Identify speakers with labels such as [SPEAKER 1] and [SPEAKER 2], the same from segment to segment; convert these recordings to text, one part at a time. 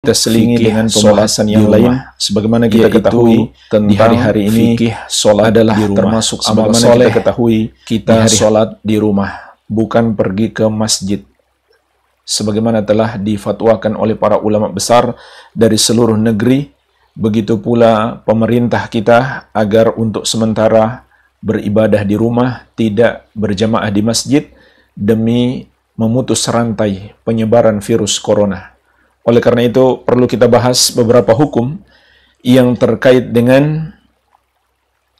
[SPEAKER 1] kita selingi fikih, dengan pembahasan yang lain sebagaimana kita ketahui tentang di hari-hari ini fikih sholat adalah di rumah. termasuk amal soleh kita ketahui
[SPEAKER 2] kita di sholat di rumah bukan pergi ke masjid sebagaimana telah difatwakan oleh para ulama besar dari seluruh negeri begitu pula pemerintah kita agar untuk sementara beribadah di rumah tidak berjamaah di masjid demi memutus rantai penyebaran virus corona oleh karena itu, perlu kita bahas beberapa hukum yang terkait dengan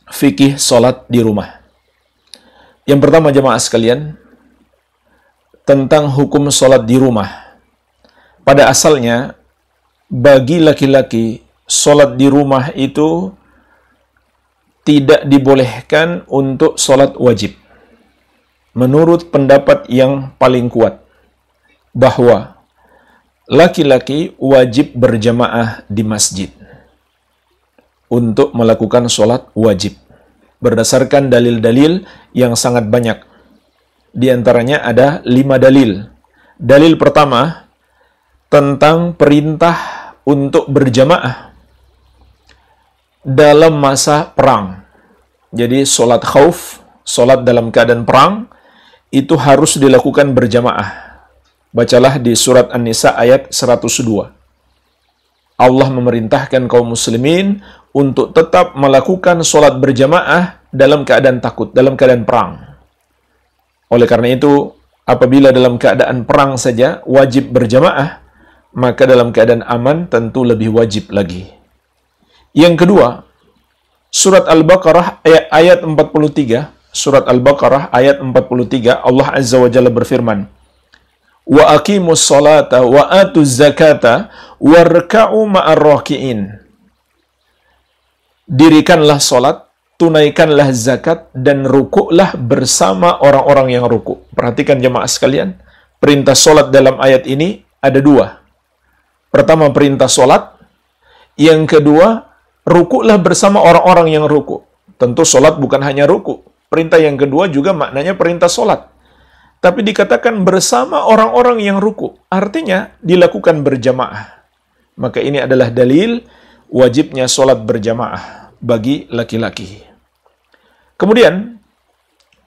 [SPEAKER 2] fikih solat di rumah. Yang pertama jemaah sekalian, tentang hukum solat di rumah. Pada asalnya, bagi laki-laki, solat di rumah itu tidak dibolehkan untuk solat wajib. Menurut pendapat yang paling kuat, bahwa laki-laki wajib berjamaah di masjid untuk melakukan sholat wajib berdasarkan dalil-dalil yang sangat banyak. Di antaranya ada lima dalil. Dalil pertama tentang perintah untuk berjamaah dalam masa perang. Jadi sholat khauf, sholat dalam keadaan perang, itu harus dilakukan berjamaah Bacalah di surat An-Nisa ayat 102. Allah memerintahkan kaum muslimin untuk tetap melakukan sholat berjamaah dalam keadaan takut, dalam keadaan perang. Oleh karena itu, apabila dalam keadaan perang saja wajib berjamaah, maka dalam keadaan aman tentu lebih wajib lagi. Yang kedua, surat Al-Baqarah ayat, ayat 43, surat Al-Baqarah ayat 43, Allah Azza wa Jalla berfirman, wa aqimus salata wa atuz zakata warka'u ma'ar raki'in. Dirikanlah salat, tunaikanlah zakat dan rukuklah bersama orang-orang yang rukuk. Perhatikan jemaah sekalian, perintah salat dalam ayat ini ada dua. Pertama perintah salat, yang kedua rukuklah bersama orang-orang yang rukuk. Tentu salat bukan hanya rukuk. Perintah yang kedua juga maknanya perintah salat tapi dikatakan bersama orang-orang yang ruku. Artinya dilakukan berjamaah. Maka ini adalah dalil wajibnya sholat berjamaah bagi laki-laki. Kemudian,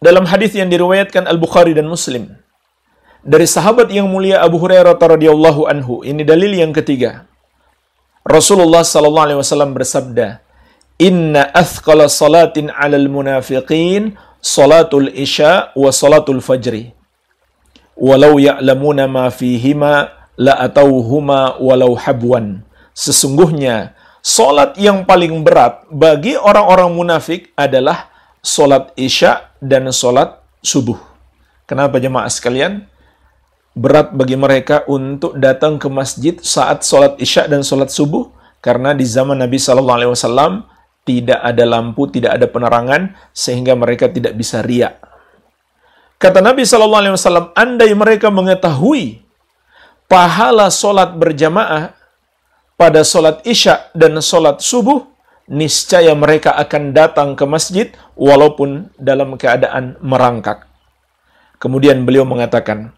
[SPEAKER 2] dalam hadis yang diriwayatkan Al-Bukhari dan Muslim, dari sahabat yang mulia Abu Hurairah radhiyallahu anhu, ini dalil yang ketiga. Rasulullah sallallahu bersabda, "Inna athqala salatin 'alal munafiqin salatul isya wa salatul fajri." walau ya'lamuna ma fihima la atauhuma walau habwan. Sesungguhnya solat yang paling berat bagi orang-orang munafik adalah solat Isya dan solat subuh. Kenapa jemaah sekalian? Berat bagi mereka untuk datang ke masjid saat solat Isya dan solat subuh karena di zaman Nabi Shallallahu alaihi wasallam tidak ada lampu, tidak ada penerangan sehingga mereka tidak bisa riak Kata Nabi Shallallahu Alaihi Wasallam, andai mereka mengetahui pahala solat berjamaah pada solat isya dan solat subuh, niscaya mereka akan datang ke masjid walaupun dalam keadaan merangkak. Kemudian beliau mengatakan,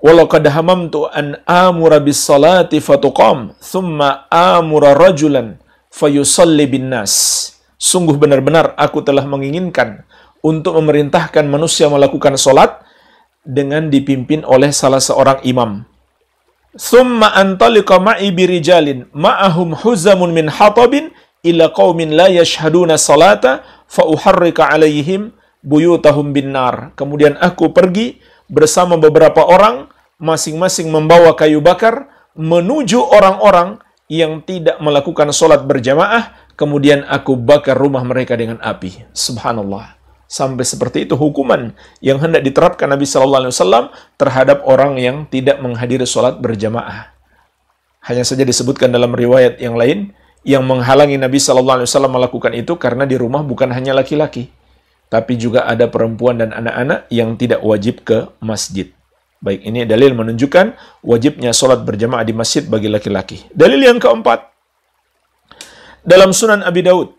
[SPEAKER 2] Walau kadhamam tu an amura bis salati fatuqam, thumma amura rajulan fayusalli bin nas. Sungguh benar-benar aku telah menginginkan untuk memerintahkan manusia melakukan solat dengan dipimpin oleh salah seorang imam. Thumma antaliqa ma'i birijalin ma'ahum huzamun min hatabin ila qawmin la yashhaduna salata fa'uharrika alaihim buyutahum bin nar. Kemudian aku pergi bersama beberapa orang masing-masing membawa kayu bakar menuju orang-orang yang tidak melakukan solat berjamaah, kemudian aku bakar rumah mereka dengan api. Subhanallah sampai seperti itu hukuman yang hendak diterapkan Nabi Shallallahu Alaihi Wasallam terhadap orang yang tidak menghadiri sholat berjamaah. Hanya saja disebutkan dalam riwayat yang lain yang menghalangi Nabi Shallallahu Alaihi Wasallam melakukan itu karena di rumah bukan hanya laki-laki, tapi juga ada perempuan dan anak-anak yang tidak wajib ke masjid. Baik, ini dalil menunjukkan wajibnya sholat berjamaah di masjid bagi laki-laki. Dalil yang keempat, dalam Sunan Abi Daud,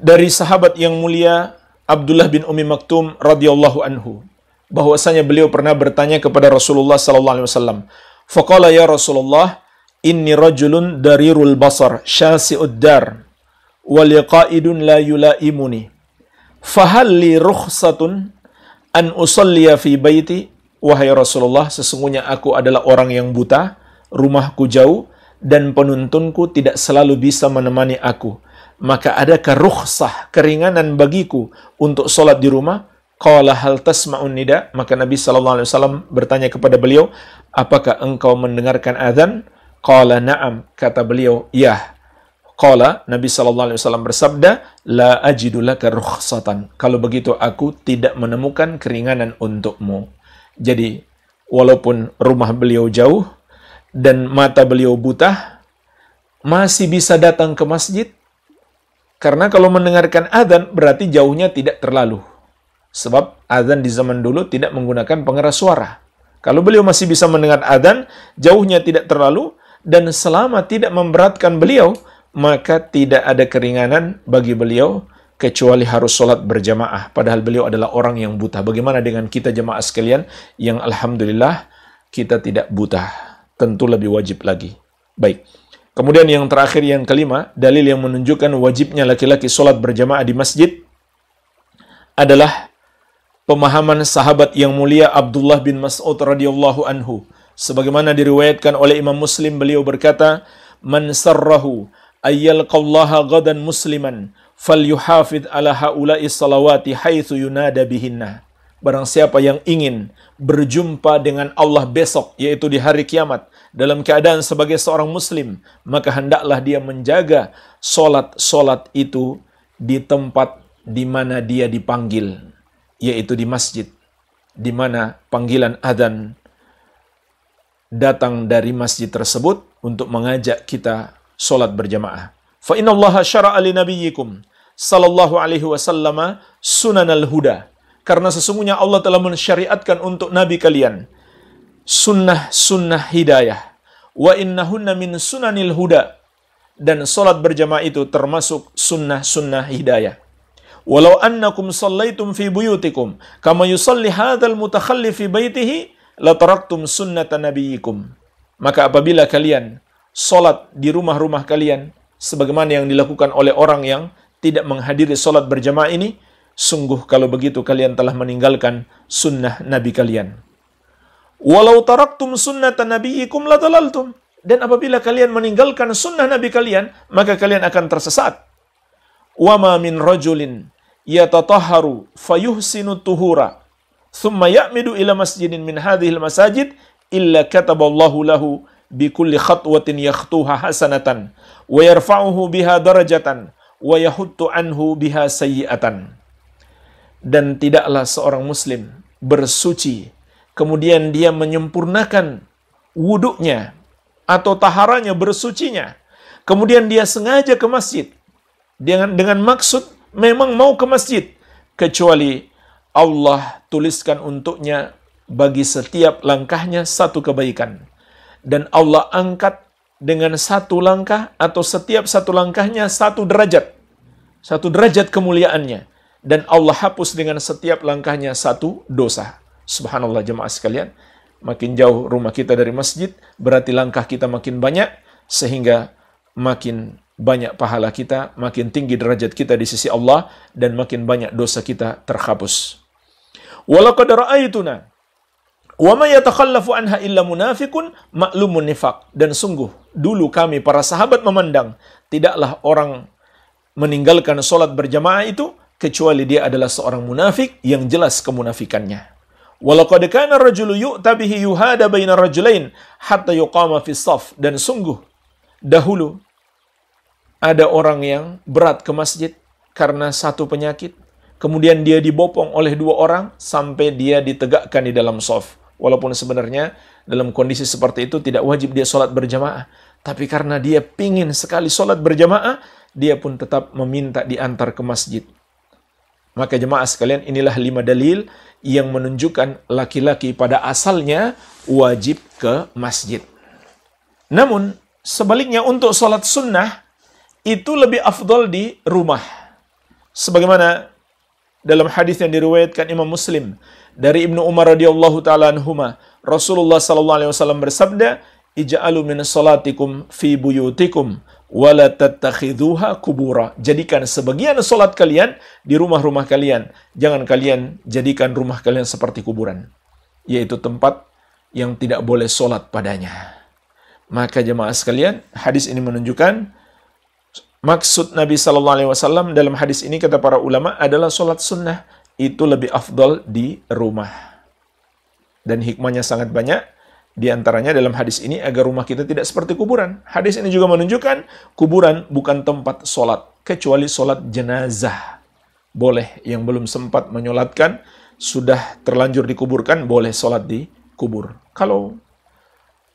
[SPEAKER 2] dari sahabat yang mulia Abdullah bin Umi Maktum radhiyallahu anhu bahwasanya beliau pernah bertanya kepada Rasulullah sallallahu alaihi wasallam faqala ya Rasulullah inni rajulun darirul basar syasi'ud dar wa liqaidun la yulaimuni fahal li rukhsatun an usalli fi baiti wahai Rasulullah sesungguhnya aku adalah orang yang buta rumahku jauh dan penuntunku tidak selalu bisa menemani aku. Maka adakah rukhsah, keringanan bagiku untuk sholat di rumah? Qala hal tasma'un nida? Maka Nabi Sallallahu Alaihi Wasallam bertanya kepada beliau, apakah engkau mendengarkan azan? Qala na'am, kata beliau, ya. Qala, Nabi Sallallahu Alaihi Wasallam bersabda, la ajidulaka rukhsatan. Kalau begitu aku tidak menemukan keringanan untukmu. Jadi, walaupun rumah beliau jauh, dan mata beliau buta, masih bisa datang ke masjid, karena kalau mendengarkan azan berarti jauhnya tidak terlalu. Sebab azan di zaman dulu tidak menggunakan pengeras suara. Kalau beliau masih bisa mendengar azan, jauhnya tidak terlalu dan selama tidak memberatkan beliau, maka tidak ada keringanan bagi beliau kecuali harus sholat berjamaah. Padahal beliau adalah orang yang buta. Bagaimana dengan kita jemaah sekalian yang alhamdulillah kita tidak buta tentu lebih wajib lagi. Baik. Kemudian yang terakhir yang kelima, dalil yang menunjukkan wajibnya laki-laki sholat berjamaah di masjid adalah pemahaman sahabat yang mulia Abdullah bin Mas'ud radhiyallahu anhu. Sebagaimana diriwayatkan oleh Imam Muslim, beliau berkata, "Man sarrahu ayyalqallaha gadan musliman falyuhafid ala haula'i salawati haitsu yunada bihinna." Barang siapa yang ingin berjumpa dengan Allah besok, yaitu di hari kiamat, dalam keadaan sebagai seorang muslim, maka hendaklah dia menjaga solat-solat itu di tempat di mana dia dipanggil, yaitu di masjid, di mana panggilan adzan datang dari masjid tersebut untuk mengajak kita solat berjamaah. Fa inna Allah syara'a li nabiyyikum sallallahu alaihi wasallama sunanal huda karena sesungguhnya Allah telah mensyariatkan untuk Nabi kalian sunnah-sunnah hidayah. Wa innahunna min sunanil huda. Dan solat berjamaah itu termasuk sunnah-sunnah hidayah. Walau annakum sallaitum fi buyutikum kama yusalli hadzal mutakhalli fi baitihi taraktum sunnata nabiyikum. Maka apabila kalian solat di rumah-rumah kalian sebagaimana yang dilakukan oleh orang yang tidak menghadiri solat berjamaah ini, Sungguh kalau begitu kalian telah meninggalkan sunnah Nabi kalian. Walau taraktum sunnata nabiikum ladalaltum. Dan apabila kalian meninggalkan sunnah Nabi kalian, maka kalian akan tersesat. Wama min rajulin yatataharu fayuhsinu tuhura thumma ya'midu ila masjidin min hadhil masajid illa kataballahu lahu bi kulli khatwatin yakhtuha hasanatan wa yarfa'uhu biha darajatan wa yahuttu anhu biha sayyi'atan dan tidaklah seorang muslim bersuci kemudian dia menyempurnakan wuduknya atau taharanya bersucinya kemudian dia sengaja ke masjid dengan dengan maksud memang mau ke masjid kecuali Allah tuliskan untuknya bagi setiap langkahnya satu kebaikan dan Allah angkat dengan satu langkah atau setiap satu langkahnya satu derajat satu derajat kemuliaannya dan Allah hapus dengan setiap langkahnya satu dosa. Subhanallah jemaah sekalian, makin jauh rumah kita dari masjid, berarti langkah kita makin banyak, sehingga makin banyak pahala kita, makin tinggi derajat kita di sisi Allah, dan makin banyak dosa kita terhapus. Walaqad ra'aituna wa ma yatakhallafu anha illa munafikun maklum nifak. Dan sungguh, dulu kami para sahabat memandang, tidaklah orang meninggalkan sholat berjamaah itu kecuali dia adalah seorang munafik yang jelas kemunafikannya. Walaqad kana rajulu yu'ta yuhada baina rajulain hatta yuqama fi saf dan sungguh dahulu ada orang yang berat ke masjid karena satu penyakit kemudian dia dibopong oleh dua orang sampai dia ditegakkan di dalam saf walaupun sebenarnya dalam kondisi seperti itu tidak wajib dia sholat berjamaah tapi karena dia pingin sekali sholat berjamaah dia pun tetap meminta diantar ke masjid maka jemaah sekalian inilah lima dalil yang menunjukkan laki-laki pada asalnya wajib ke masjid. Namun sebaliknya untuk sholat sunnah itu lebih afdol di rumah. Sebagaimana dalam hadis yang diriwayatkan Imam Muslim dari Ibnu Umar radhiyallahu taala anhuma, Rasulullah sallallahu alaihi wasallam bersabda, "Ij'alu min salatikum fi buyutikum wala tattakhidhuha kubura. Jadikan sebagian salat kalian di rumah-rumah kalian. Jangan kalian jadikan rumah kalian seperti kuburan. Yaitu tempat yang tidak boleh solat padanya. Maka jemaah sekalian, hadis ini menunjukkan maksud Nabi Shallallahu Alaihi Wasallam dalam hadis ini kata para ulama adalah solat sunnah. Itu lebih afdol di rumah. Dan hikmahnya sangat banyak di antaranya dalam hadis ini agar rumah kita tidak seperti kuburan. Hadis ini juga menunjukkan kuburan bukan tempat sholat, kecuali sholat jenazah. Boleh yang belum sempat menyolatkan, sudah terlanjur dikuburkan, boleh sholat di kubur. Kalau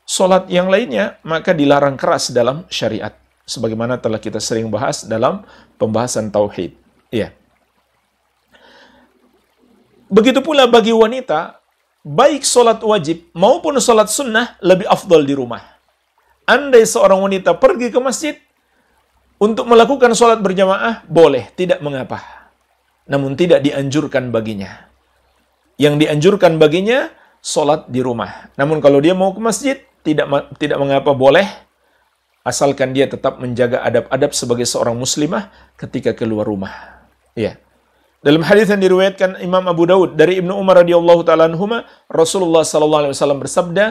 [SPEAKER 2] sholat yang lainnya, maka dilarang keras dalam syariat. Sebagaimana telah kita sering bahas dalam pembahasan tauhid. Iya. Begitu pula bagi wanita, baik sholat wajib maupun sholat sunnah lebih afdol di rumah. Andai seorang wanita pergi ke masjid untuk melakukan sholat berjamaah, boleh, tidak mengapa. Namun tidak dianjurkan baginya. Yang dianjurkan baginya, sholat di rumah. Namun kalau dia mau ke masjid, tidak tidak mengapa boleh, asalkan dia tetap menjaga adab-adab sebagai seorang muslimah ketika keluar rumah. Ya. Dalam hadis yang diriwayatkan Imam Abu Daud dari Ibnu Umar radhiyallahu taala anhuma, Rasulullah sallallahu alaihi wasallam bersabda,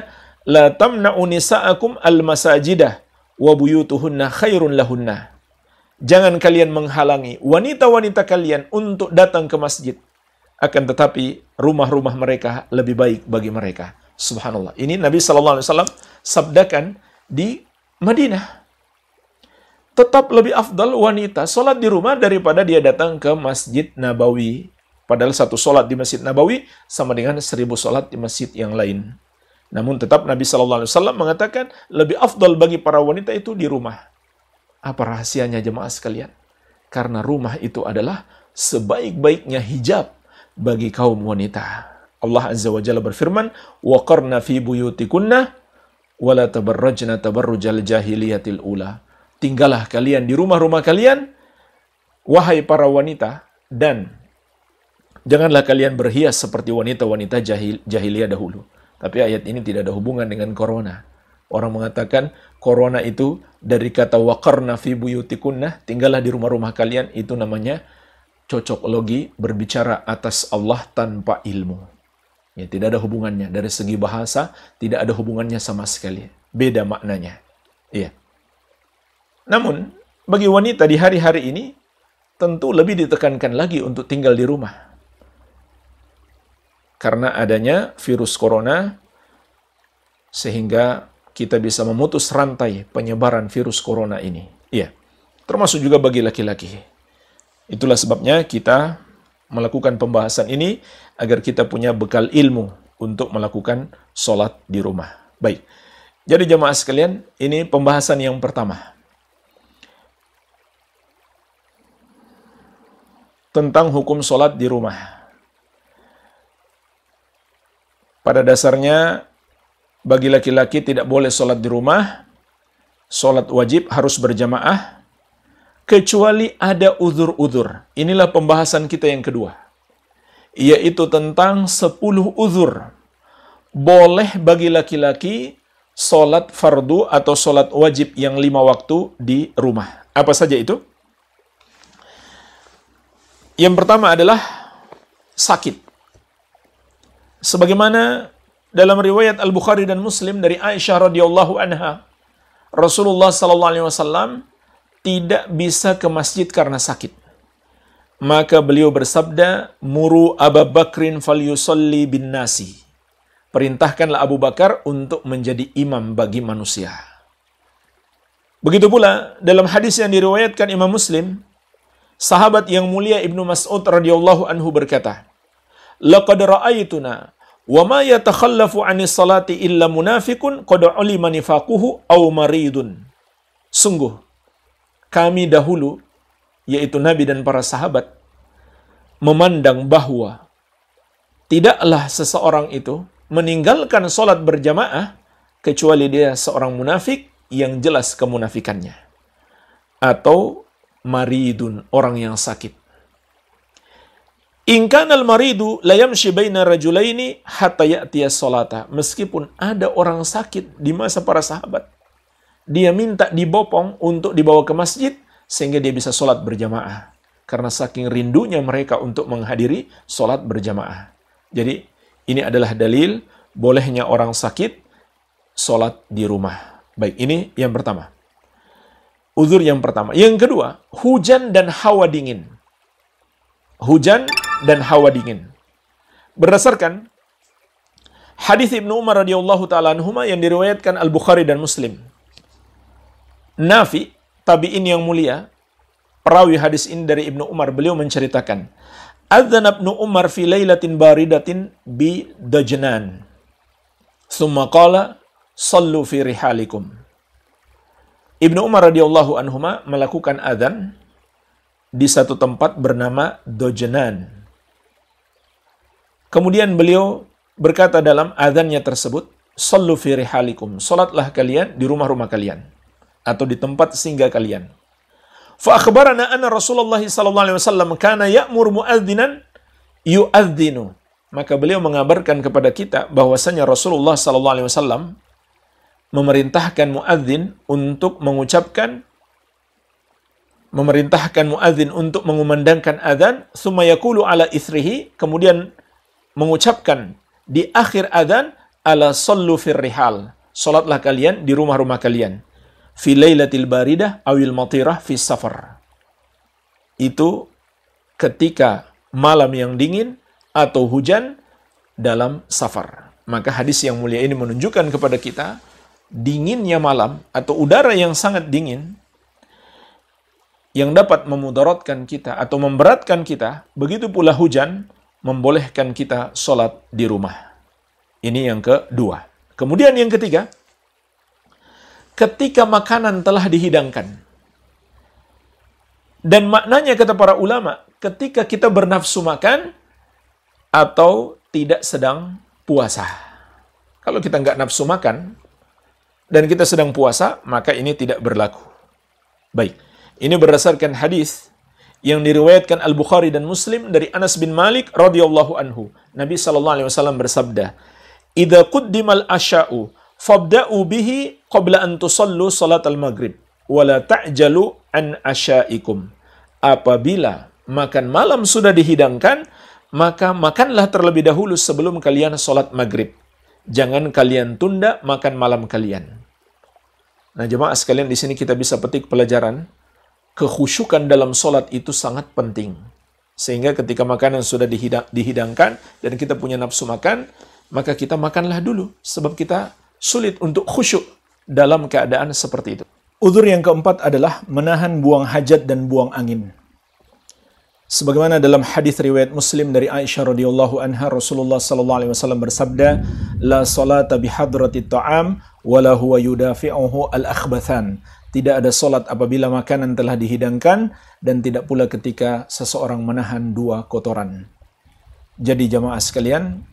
[SPEAKER 2] "La tamna'u nisa'akum al-masajidah wa buyutuhunna khairun lahunna." Jangan kalian menghalangi wanita-wanita kalian untuk datang ke masjid. Akan tetapi rumah-rumah mereka lebih baik bagi mereka. Subhanallah. Ini Nabi sallallahu alaihi wasallam sabdakan di Madinah tetap lebih afdal wanita sholat di rumah daripada dia datang ke Masjid Nabawi. Padahal satu sholat di Masjid Nabawi sama dengan seribu sholat di masjid yang lain. Namun tetap Nabi saw mengatakan lebih afdal bagi para wanita itu di rumah. Apa rahasianya jemaah sekalian? Karena rumah itu adalah sebaik-baiknya hijab bagi kaum wanita. Allah Azza wa Jalla berfirman, "Waqarna fi buyutikunna وَلَا la tabarrajna tabarrujal jahiliyatil tinggallah kalian di rumah-rumah kalian, wahai para wanita, dan janganlah kalian berhias seperti wanita-wanita jahil, jahiliyah dahulu. Tapi ayat ini tidak ada hubungan dengan corona. Orang mengatakan corona itu dari kata wakarna fi buyutikunna, tinggallah di rumah-rumah kalian, itu namanya logi berbicara atas Allah tanpa ilmu. Ya, tidak ada hubungannya. Dari segi bahasa, tidak ada hubungannya sama sekali. Beda maknanya. Iya. Namun, bagi wanita di hari-hari ini, tentu lebih ditekankan lagi untuk tinggal di rumah. Karena adanya virus corona, sehingga kita bisa memutus rantai penyebaran virus corona ini. Iya, termasuk juga bagi laki-laki. Itulah sebabnya kita melakukan pembahasan ini agar kita punya bekal ilmu untuk melakukan sholat di rumah. Baik, jadi jamaah sekalian, ini pembahasan yang pertama tentang hukum sholat di rumah. Pada dasarnya, bagi laki-laki tidak boleh sholat di rumah, sholat wajib harus berjamaah, kecuali ada uzur-uzur. Inilah pembahasan kita yang kedua, yaitu tentang 10 uzur. Boleh bagi laki-laki sholat fardu atau sholat wajib yang lima waktu di rumah. Apa saja itu? Yang pertama adalah sakit. Sebagaimana dalam riwayat Al-Bukhari dan Muslim dari Aisyah radhiyallahu anha, Rasulullah sallallahu alaihi wasallam tidak bisa ke masjid karena sakit. Maka beliau bersabda, "Muru Abu Bakrin falyusalli bin nasi." Perintahkanlah Abu Bakar untuk menjadi imam bagi manusia. Begitu pula dalam hadis yang diriwayatkan Imam Muslim Sahabat yang mulia Ibnu Mas'ud radhiyallahu anhu berkata, "Laqad ra'aituna wa ma yatakhallafu 'ani salati illa munafiqun qad 'alima nifaquhu aw maridun." Sungguh kami dahulu yaitu Nabi dan para sahabat memandang bahwa tidaklah seseorang itu meninggalkan salat berjamaah kecuali dia seorang munafik yang jelas kemunafikannya atau maridun, orang yang sakit. Inkanal maridu layam shibayna rajulaini hatta ya'tiya solata. Meskipun ada orang sakit di masa para sahabat, dia minta dibopong untuk dibawa ke masjid sehingga dia bisa solat berjamaah. Karena saking rindunya mereka untuk menghadiri solat berjamaah. Jadi ini adalah dalil bolehnya orang sakit solat di rumah. Baik, ini yang pertama. Uzur yang pertama. Yang kedua, hujan dan hawa dingin. Hujan dan hawa dingin. Berdasarkan hadis Ibnu Umar radhiyallahu taala anhuma yang diriwayatkan Al-Bukhari dan Muslim. Nafi, tabi'in yang mulia, perawi hadis ini dari Ibnu Umar, beliau menceritakan, "Adzana Ibnu Umar fi lailatin baridatin bi Dajnan." Summa qala, "Sallu fi rihalikum." Ibnu Umar radhiyallahu anhuma melakukan adzan di satu tempat bernama Dojenan. Kemudian beliau berkata dalam adzannya tersebut, "Sallu fi rihalikum." Salatlah kalian di rumah-rumah kalian atau di tempat singgah kalian. Fa akhbarana anna Rasulullah sallallahu alaihi wasallam kana ya'mur muadzinan yu'adzinu. Maka beliau mengabarkan kepada kita bahwasanya Rasulullah sallallahu alaihi wasallam memerintahkan muadzin untuk mengucapkan memerintahkan muadzin untuk mengumandangkan azan sumayakulu ala isrihi kemudian mengucapkan di akhir azan ala sallu firrihal salatlah kalian di rumah-rumah kalian fi lailatil baridah awil matirah fi safar itu ketika malam yang dingin atau hujan dalam safar maka hadis yang mulia ini menunjukkan kepada kita dinginnya malam atau udara yang sangat dingin yang dapat memudaratkan kita atau memberatkan kita, begitu pula hujan membolehkan kita sholat di rumah. Ini yang kedua. Kemudian yang ketiga, ketika makanan telah dihidangkan, dan maknanya kata para ulama, ketika kita bernafsu makan atau tidak sedang puasa. Kalau kita nggak nafsu makan, dan kita sedang puasa, maka ini tidak berlaku. Baik, ini berdasarkan hadis yang diriwayatkan Al Bukhari dan Muslim dari Anas bin Malik radhiyallahu anhu. Nabi sallallahu alaihi wasallam bersabda, "Idza quddimal asya'u fabda'u bihi qabla an tusallu salat al-maghrib wa la ta'jalu an asya'ikum." Apabila makan malam sudah dihidangkan, maka makanlah terlebih dahulu sebelum kalian salat maghrib. Jangan kalian tunda makan malam kalian. Nah, jemaah sekalian di sini kita bisa petik pelajaran kekhusyukan dalam solat itu sangat penting. Sehingga ketika makanan sudah dihidang, dihidangkan dan kita punya nafsu makan, maka kita makanlah dulu sebab kita sulit untuk khusyuk dalam keadaan seperti itu. Udur yang keempat adalah menahan buang hajat dan buang angin. Sebagaimana dalam hadis riwayat Muslim dari Aisyah radhiyallahu anha Rasulullah sallallahu alaihi wasallam bersabda, "La salata bi ta'am wa la huwa yudafi'uhu al-akhbathan." Tidak ada solat apabila makanan telah dihidangkan dan tidak pula ketika seseorang menahan dua kotoran. Jadi jamaah sekalian,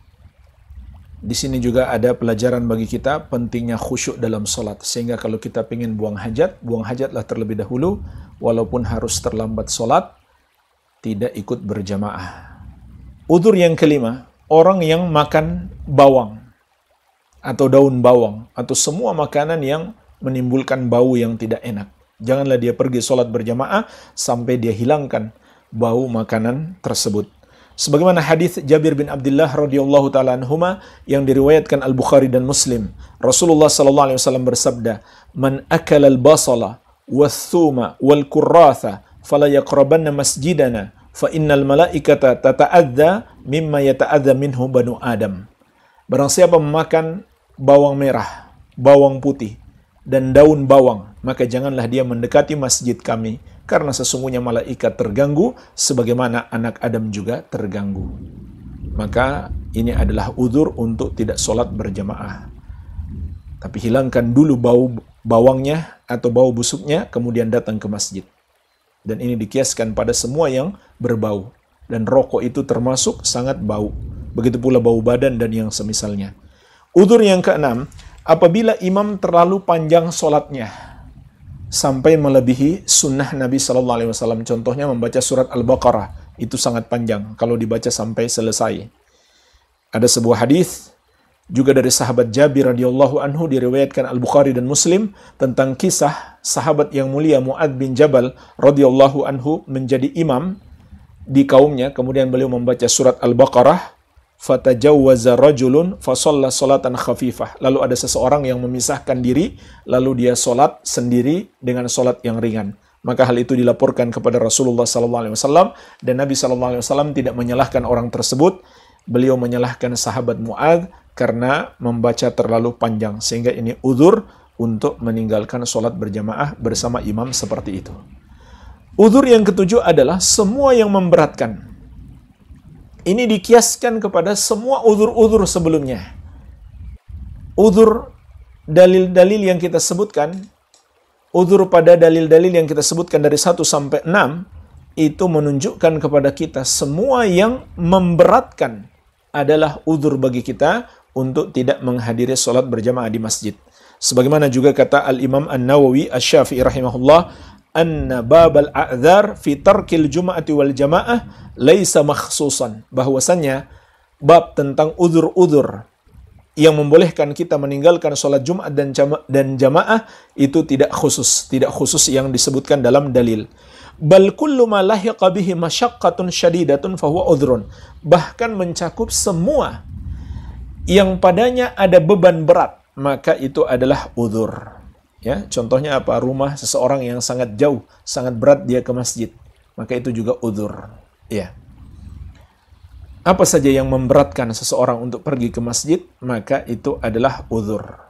[SPEAKER 2] di sini juga ada pelajaran bagi kita pentingnya khusyuk dalam solat. Sehingga kalau kita ingin buang hajat, buang hajatlah terlebih dahulu, walaupun harus terlambat solat, tidak ikut berjamaah. Udur yang kelima, orang yang makan bawang atau daun bawang atau semua makanan yang menimbulkan bau yang tidak enak. Janganlah dia pergi sholat berjamaah sampai dia hilangkan bau makanan tersebut. Sebagaimana hadis Jabir bin Abdullah radhiyallahu taala anhuma yang diriwayatkan Al Bukhari dan Muslim, Rasulullah sallallahu alaihi wasallam bersabda, "Man akala al-basala wal thuma wal-kurratha fala yaqrabanna masjidana fa innal malaikata tata'adza mimma yata'adza minhu banu Adam. Barang siapa memakan bawang merah, bawang putih, dan daun bawang, maka janganlah dia mendekati masjid kami, karena sesungguhnya malaikat terganggu, sebagaimana anak Adam juga terganggu. Maka ini adalah uzur untuk tidak sholat berjamaah. Tapi hilangkan dulu bau bawangnya atau bau busuknya, kemudian datang ke masjid. Dan ini dikiaskan pada semua yang berbau. Dan rokok itu termasuk sangat bau. Begitu pula bau badan dan yang semisalnya. Udur yang keenam, apabila imam terlalu panjang solatnya sampai melebihi sunnah Nabi Shallallahu Alaihi Wasallam. Contohnya membaca surat Al-Baqarah itu sangat panjang kalau dibaca sampai selesai. Ada sebuah hadis juga dari sahabat Jabir radhiyallahu anhu diriwayatkan Al-Bukhari dan Muslim tentang kisah sahabat yang mulia Muad bin Jabal radhiyallahu anhu menjadi imam di kaumnya kemudian beliau membaca surat Al-Baqarah fatajawwaza rajulun fasalla salatan khafifah lalu ada seseorang yang memisahkan diri lalu dia salat sendiri dengan salat yang ringan maka hal itu dilaporkan kepada Rasulullah SAW dan Nabi SAW tidak menyalahkan orang tersebut beliau menyalahkan sahabat Muad karena membaca terlalu panjang sehingga ini udur untuk meninggalkan sholat berjamaah bersama imam seperti itu. Udur yang ketujuh adalah semua yang memberatkan. Ini dikiaskan kepada semua udur-udur sebelumnya. Udur dalil-dalil yang kita sebutkan, udur pada dalil-dalil yang kita sebutkan dari 1 sampai 6 itu menunjukkan kepada kita semua yang memberatkan adalah udur bagi kita untuk tidak menghadiri sholat berjamaah di masjid. Sebagaimana juga kata Al-Imam An-Nawawi Asy-Syafi'i rahimahullah, anna babal a'dzar fi tarkil jum'ati wal jamaah laisa makhsusan. Bahwasannya bab tentang udur-udur yang membolehkan kita meninggalkan sholat Jumat dan jama dan jamaah itu tidak khusus, tidak khusus yang disebutkan dalam dalil. Bal kullu ma lahiqa bihi masyaqqatun syadidatun fahuwa udhrun. Bahkan mencakup semua yang padanya ada beban berat, maka itu adalah udur. Ya, contohnya apa? Rumah seseorang yang sangat jauh, sangat berat dia ke masjid, maka itu juga udur. Ya. Apa saja yang memberatkan seseorang untuk pergi ke masjid, maka itu adalah udur.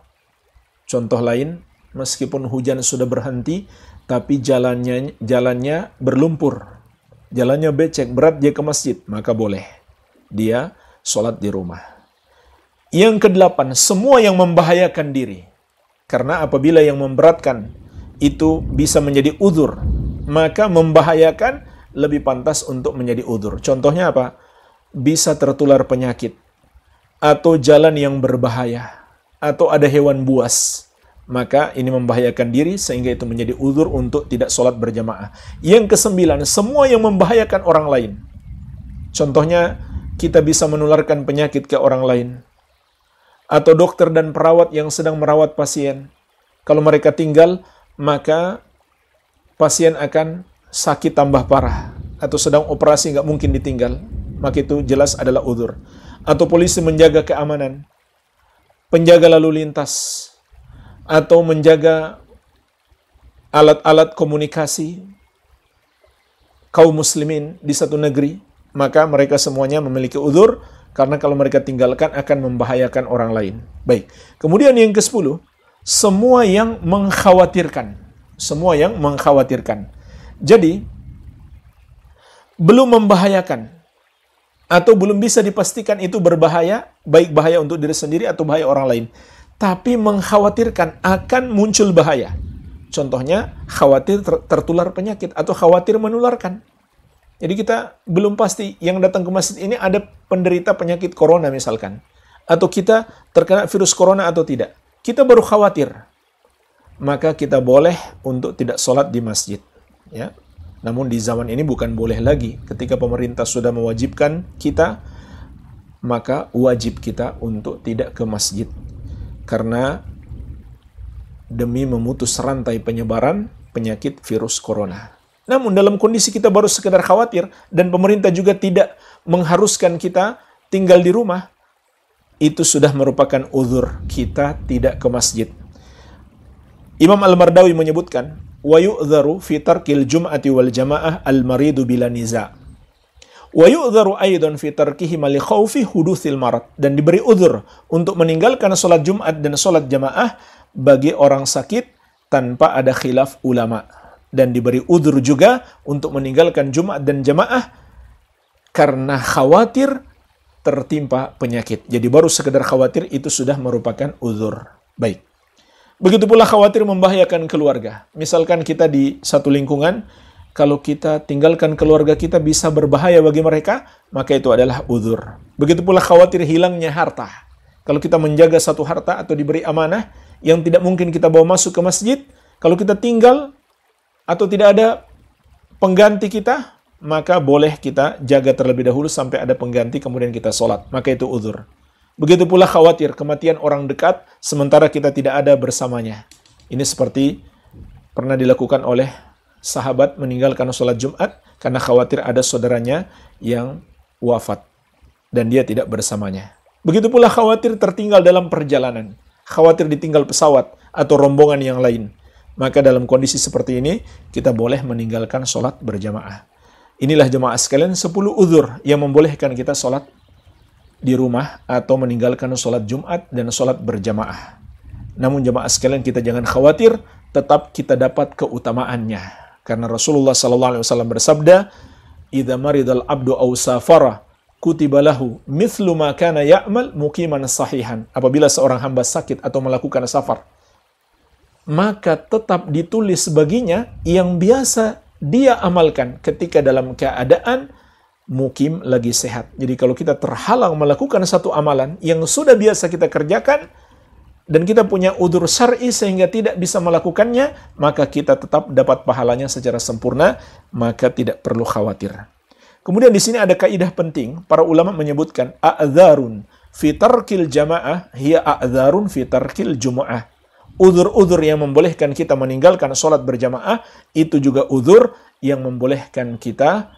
[SPEAKER 2] Contoh lain, meskipun hujan sudah berhenti, tapi jalannya jalannya berlumpur, jalannya becek, berat dia ke masjid, maka boleh dia sholat di rumah. Yang kedelapan, semua yang membahayakan diri. Karena apabila yang memberatkan itu bisa menjadi udur, maka membahayakan lebih pantas untuk menjadi udur. Contohnya apa? Bisa tertular penyakit, atau jalan yang berbahaya, atau ada hewan buas. Maka ini membahayakan diri sehingga itu menjadi udur untuk tidak sholat berjamaah. Yang kesembilan, semua yang membahayakan orang lain. Contohnya, kita bisa menularkan penyakit ke orang lain atau dokter dan perawat yang sedang merawat pasien. Kalau mereka tinggal, maka pasien akan sakit tambah parah atau sedang operasi nggak mungkin ditinggal. Maka itu jelas adalah udur. Atau polisi menjaga keamanan, penjaga lalu lintas, atau menjaga alat-alat komunikasi kaum muslimin di satu negeri, maka mereka semuanya memiliki udur karena kalau mereka tinggalkan akan membahayakan orang lain. Baik. Kemudian yang ke-10, semua yang mengkhawatirkan. Semua yang mengkhawatirkan. Jadi belum membahayakan atau belum bisa dipastikan itu berbahaya, baik bahaya untuk diri sendiri atau bahaya orang lain. Tapi mengkhawatirkan akan muncul bahaya. Contohnya, khawatir tertular penyakit atau khawatir menularkan. Jadi kita belum pasti yang datang ke masjid ini ada penderita penyakit corona misalkan. Atau kita terkena virus corona atau tidak. Kita baru khawatir. Maka kita boleh untuk tidak sholat di masjid. Ya. Namun di zaman ini bukan boleh lagi. Ketika pemerintah sudah mewajibkan kita, maka wajib kita untuk tidak ke masjid. Karena demi memutus rantai penyebaran penyakit virus corona. Namun dalam kondisi kita baru sekedar khawatir dan pemerintah juga tidak mengharuskan kita tinggal di rumah, itu sudah merupakan uzur kita tidak ke masjid. Imam Al-Mardawi menyebutkan, وَيُؤْذَرُ فِي تَرْكِ الْجُمْعَةِ وَالْجَمَاءَةِ wal jama'ah نِزَاءَ وَيُؤْذَرُ bila فِي تَرْكِهِ yu'dharu aidan fi tarkihi dan diberi uzur untuk meninggalkan sholat Jumat dan sholat jamaah bagi orang sakit tanpa ada khilaf ulama dan diberi udur juga untuk meninggalkan Jumat dan jamaah karena khawatir tertimpa penyakit. Jadi baru sekedar khawatir itu sudah merupakan udur. Baik. Begitu pula khawatir membahayakan keluarga. Misalkan kita di satu lingkungan, kalau kita tinggalkan keluarga kita bisa berbahaya bagi mereka, maka itu adalah uzur. Begitu pula khawatir hilangnya harta. Kalau kita menjaga satu harta atau diberi amanah yang tidak mungkin kita bawa masuk ke masjid, kalau kita tinggal atau tidak ada pengganti kita, maka boleh kita jaga terlebih dahulu sampai ada pengganti kemudian kita sholat. Maka itu uzur. Begitu pula khawatir kematian orang dekat sementara kita tidak ada bersamanya. Ini seperti pernah dilakukan oleh sahabat meninggalkan sholat Jumat karena khawatir ada saudaranya yang wafat dan dia tidak bersamanya. Begitu pula khawatir tertinggal dalam perjalanan, khawatir ditinggal pesawat atau rombongan yang lain. Maka dalam kondisi seperti ini, kita boleh meninggalkan sholat berjamaah. Inilah jemaah sekalian 10 uzur yang membolehkan kita sholat di rumah atau meninggalkan sholat Jumat dan sholat berjamaah. Namun jemaah sekalian kita jangan khawatir, tetap kita dapat keutamaannya. Karena Rasulullah SAW bersabda, "Idza maridal abdu aw kutibalahu mithlu ma ya'mal muqiman sahihan." Apabila seorang hamba sakit atau melakukan safar, maka tetap ditulis baginya yang biasa dia amalkan ketika dalam keadaan mukim lagi sehat. Jadi kalau kita terhalang melakukan satu amalan yang sudah biasa kita kerjakan, dan kita punya udur syari sehingga tidak bisa melakukannya, maka kita tetap dapat pahalanya secara sempurna, maka tidak perlu khawatir. Kemudian di sini ada kaidah penting, para ulama menyebutkan a'dzarun fi tarkil jamaah hiya a'dzarun fi tarkil jumu'ah uzur-uzur yang membolehkan kita meninggalkan sholat berjamaah, itu juga uzur yang membolehkan kita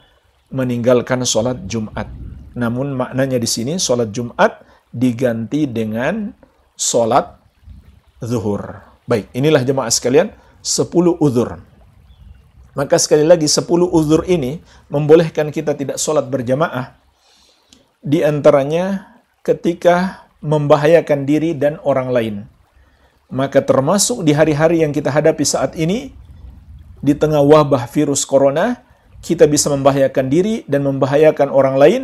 [SPEAKER 2] meninggalkan sholat Jumat. Namun maknanya di sini sholat Jumat diganti dengan sholat zuhur. Baik, inilah jemaah sekalian 10 uzur. Maka sekali lagi 10 uzur ini membolehkan kita tidak sholat berjamaah. Di antaranya ketika membahayakan diri dan orang lain. Maka termasuk di hari-hari yang kita hadapi saat ini, di tengah wabah virus corona, kita bisa membahayakan diri dan membahayakan orang lain,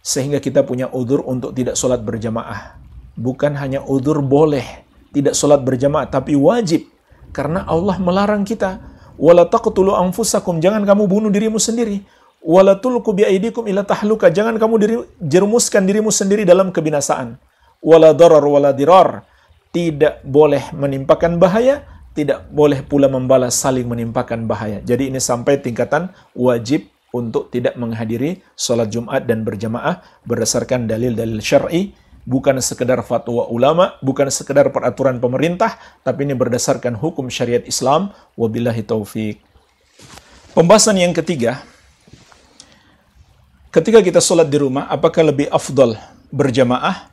[SPEAKER 2] sehingga kita punya udur untuk tidak sholat berjamaah. Bukan hanya udur boleh tidak sholat berjamaah, tapi wajib. Karena Allah melarang kita. Wala taqtulu anfusakum, jangan kamu bunuh dirimu sendiri. Wala tulku biaidikum ila tahluka, jangan kamu diri, jerumuskan dirimu sendiri dalam kebinasaan. Wala darar wala dirar tidak boleh menimpakan bahaya, tidak boleh pula membalas saling menimpakan bahaya. Jadi ini sampai tingkatan wajib untuk tidak menghadiri sholat Jumat dan berjamaah berdasarkan dalil-dalil syar'i bukan sekedar fatwa ulama, bukan sekedar peraturan pemerintah, tapi ini berdasarkan hukum syariat Islam. Wabillahi taufik. Pembahasan yang ketiga, ketika kita sholat di rumah, apakah lebih afdol berjamaah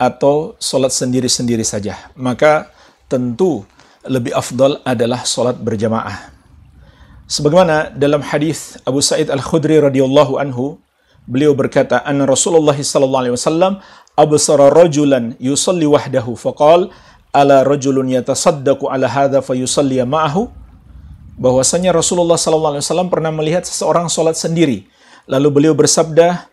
[SPEAKER 2] atau sholat sendiri-sendiri saja. Maka tentu lebih afdol adalah sholat berjamaah. Sebagaimana dalam hadis Abu Sa'id Al-Khudri radhiyallahu anhu, beliau berkata, "An Rasulullah sallallahu alaihi wasallam absara rajulan yusalli wahdahu faqal ala rajulun yatasaddaqu ala hadha fayusalli ma'ahu." Bahwasanya Rasulullah sallallahu alaihi wasallam pernah melihat seseorang sholat sendiri. Lalu beliau bersabda,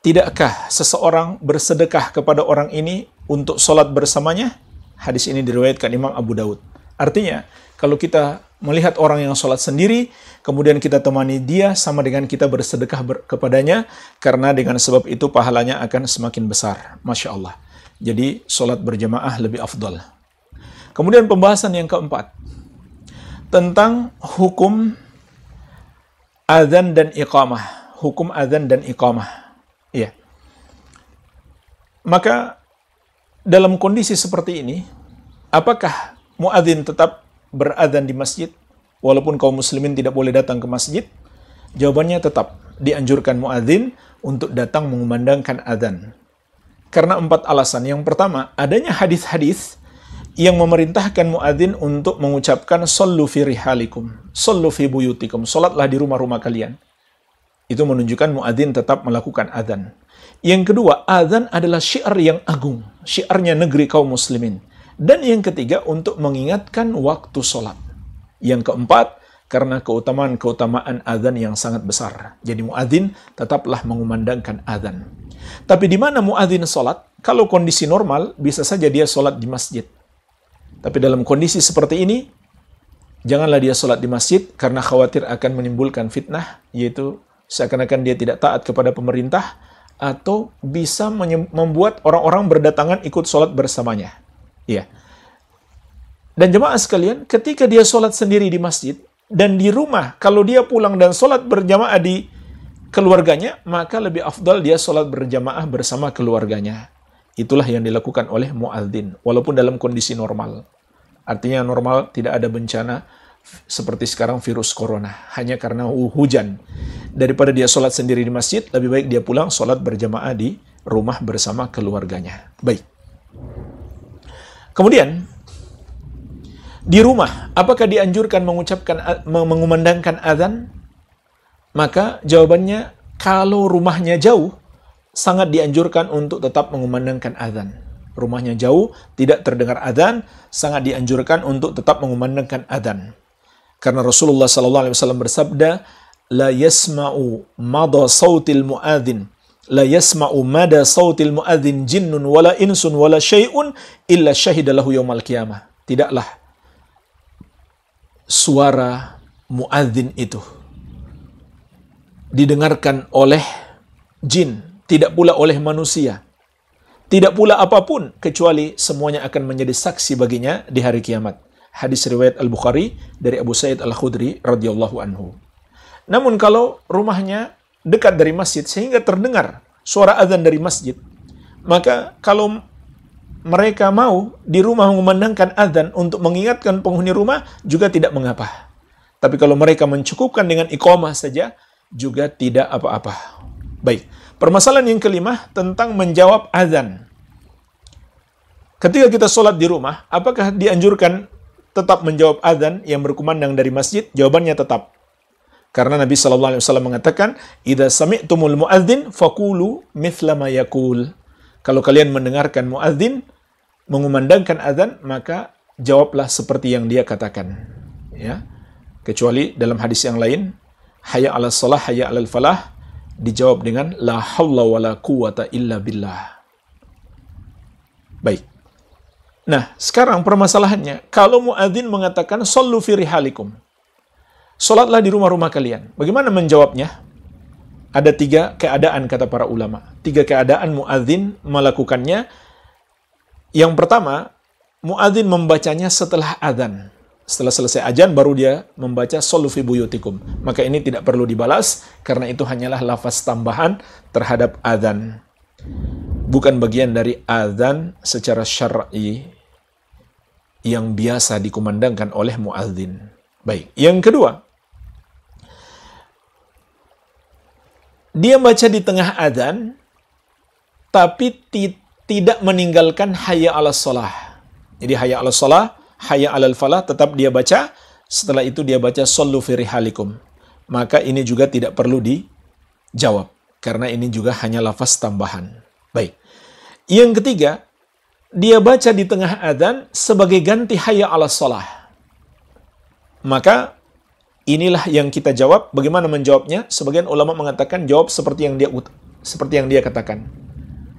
[SPEAKER 2] Tidakkah seseorang bersedekah kepada orang ini untuk sholat bersamanya? Hadis ini diriwayatkan Imam Abu Daud. Artinya, kalau kita melihat orang yang sholat sendiri, kemudian kita temani dia sama dengan kita bersedekah ber kepadanya, karena dengan sebab itu pahalanya akan semakin besar. Masya Allah. Jadi, sholat berjamaah lebih afdol. Kemudian pembahasan yang keempat, tentang hukum azan dan iqamah. Hukum azan dan iqamah. Iya. Maka dalam kondisi seperti ini, apakah muadzin tetap beradzan di masjid walaupun kaum muslimin tidak boleh datang ke masjid? Jawabannya tetap dianjurkan muadzin untuk datang mengumandangkan adzan. Karena empat alasan. Yang pertama, adanya hadis-hadis yang memerintahkan muadzin untuk mengucapkan sallu fi rihalikum, sallu fi buyutikum, salatlah di rumah-rumah kalian. Itu menunjukkan muadzin tetap melakukan adzan. Yang kedua, adzan adalah syiar yang agung, syiarnya negeri kaum muslimin. Dan yang ketiga, untuk mengingatkan waktu sholat. Yang keempat, karena keutamaan-keutamaan adzan yang sangat besar. Jadi muadzin tetaplah mengumandangkan adzan. Tapi di mana muadzin sholat? Kalau kondisi normal, bisa saja dia sholat di masjid. Tapi dalam kondisi seperti ini, janganlah dia sholat di masjid karena khawatir akan menimbulkan fitnah, yaitu seakan-akan dia tidak taat kepada pemerintah, atau bisa membuat orang-orang berdatangan ikut sholat bersamanya. Iya. Dan jemaah sekalian, ketika dia sholat sendiri di masjid, dan di rumah, kalau dia pulang dan sholat berjamaah di keluarganya, maka lebih afdal dia sholat berjamaah bersama keluarganya. Itulah yang dilakukan oleh muadzin, walaupun dalam kondisi normal. Artinya normal tidak ada bencana seperti sekarang virus corona, hanya karena hujan daripada dia sholat sendiri di masjid, lebih baik dia pulang sholat berjamaah di rumah bersama keluarganya. Baik. Kemudian, di rumah, apakah dianjurkan mengucapkan mengumandangkan azan? Maka jawabannya, kalau rumahnya jauh, sangat dianjurkan untuk tetap mengumandangkan azan. Rumahnya jauh, tidak terdengar azan, sangat dianjurkan untuk tetap mengumandangkan azan. Karena Rasulullah SAW bersabda, la yasma'u mada sautil mu'adhin la yasma'u mada sautil mu'adhin jinnun wala insun wala syai'un illa syahidalahu yaumal qiyamah tidaklah suara muadzin itu didengarkan oleh jin tidak pula oleh manusia tidak pula apapun kecuali semuanya akan menjadi saksi baginya di hari kiamat hadis riwayat Al-Bukhari dari Abu Said Al-Khudri radhiyallahu anhu namun kalau rumahnya dekat dari masjid sehingga terdengar suara azan dari masjid, maka kalau mereka mau di rumah mengumandangkan azan untuk mengingatkan penghuni rumah juga tidak mengapa. Tapi kalau mereka mencukupkan dengan iqamah saja juga tidak apa-apa. Baik. Permasalahan yang kelima tentang menjawab azan. Ketika kita sholat di rumah, apakah dianjurkan tetap menjawab azan yang berkumandang dari masjid? Jawabannya tetap. Karena Nabi Shallallahu Alaihi Wasallam mengatakan, "Ida sami'tumul muadzin fakulu mithla yakul." Kalau kalian mendengarkan muadzin mengumandangkan azan, maka jawablah seperti yang dia katakan. Ya, kecuali dalam hadis yang lain, "Hayya ala salah, hayya ala falah." Dijawab dengan la haula la quwata illa billah. Baik. Nah, sekarang permasalahannya, kalau muadzin mengatakan sallu fi rihalikum, Solatlah di rumah-rumah kalian. Bagaimana menjawabnya? Ada tiga keadaan kata para ulama. Tiga keadaan muadzin melakukannya. Yang pertama, muadzin membacanya setelah adzan. Setelah selesai ajan baru dia membaca solufi buyutikum. Maka ini tidak perlu dibalas karena itu hanyalah lafaz tambahan terhadap adzan. Bukan bagian dari adzan secara syar'i yang biasa dikumandangkan oleh muadzin. Baik, yang kedua, dia baca di tengah adzan tapi tidak meninggalkan haya ala salah. Jadi haya ala salah, hayya ala falah tetap dia baca, setelah itu dia baca sallu fi Maka ini juga tidak perlu dijawab karena ini juga hanya lafaz tambahan. Baik. Yang ketiga, dia baca di tengah adzan sebagai ganti haya ala salah. Maka Inilah yang kita jawab. Bagaimana menjawabnya? Sebagian ulama mengatakan jawab seperti yang dia seperti yang dia katakan.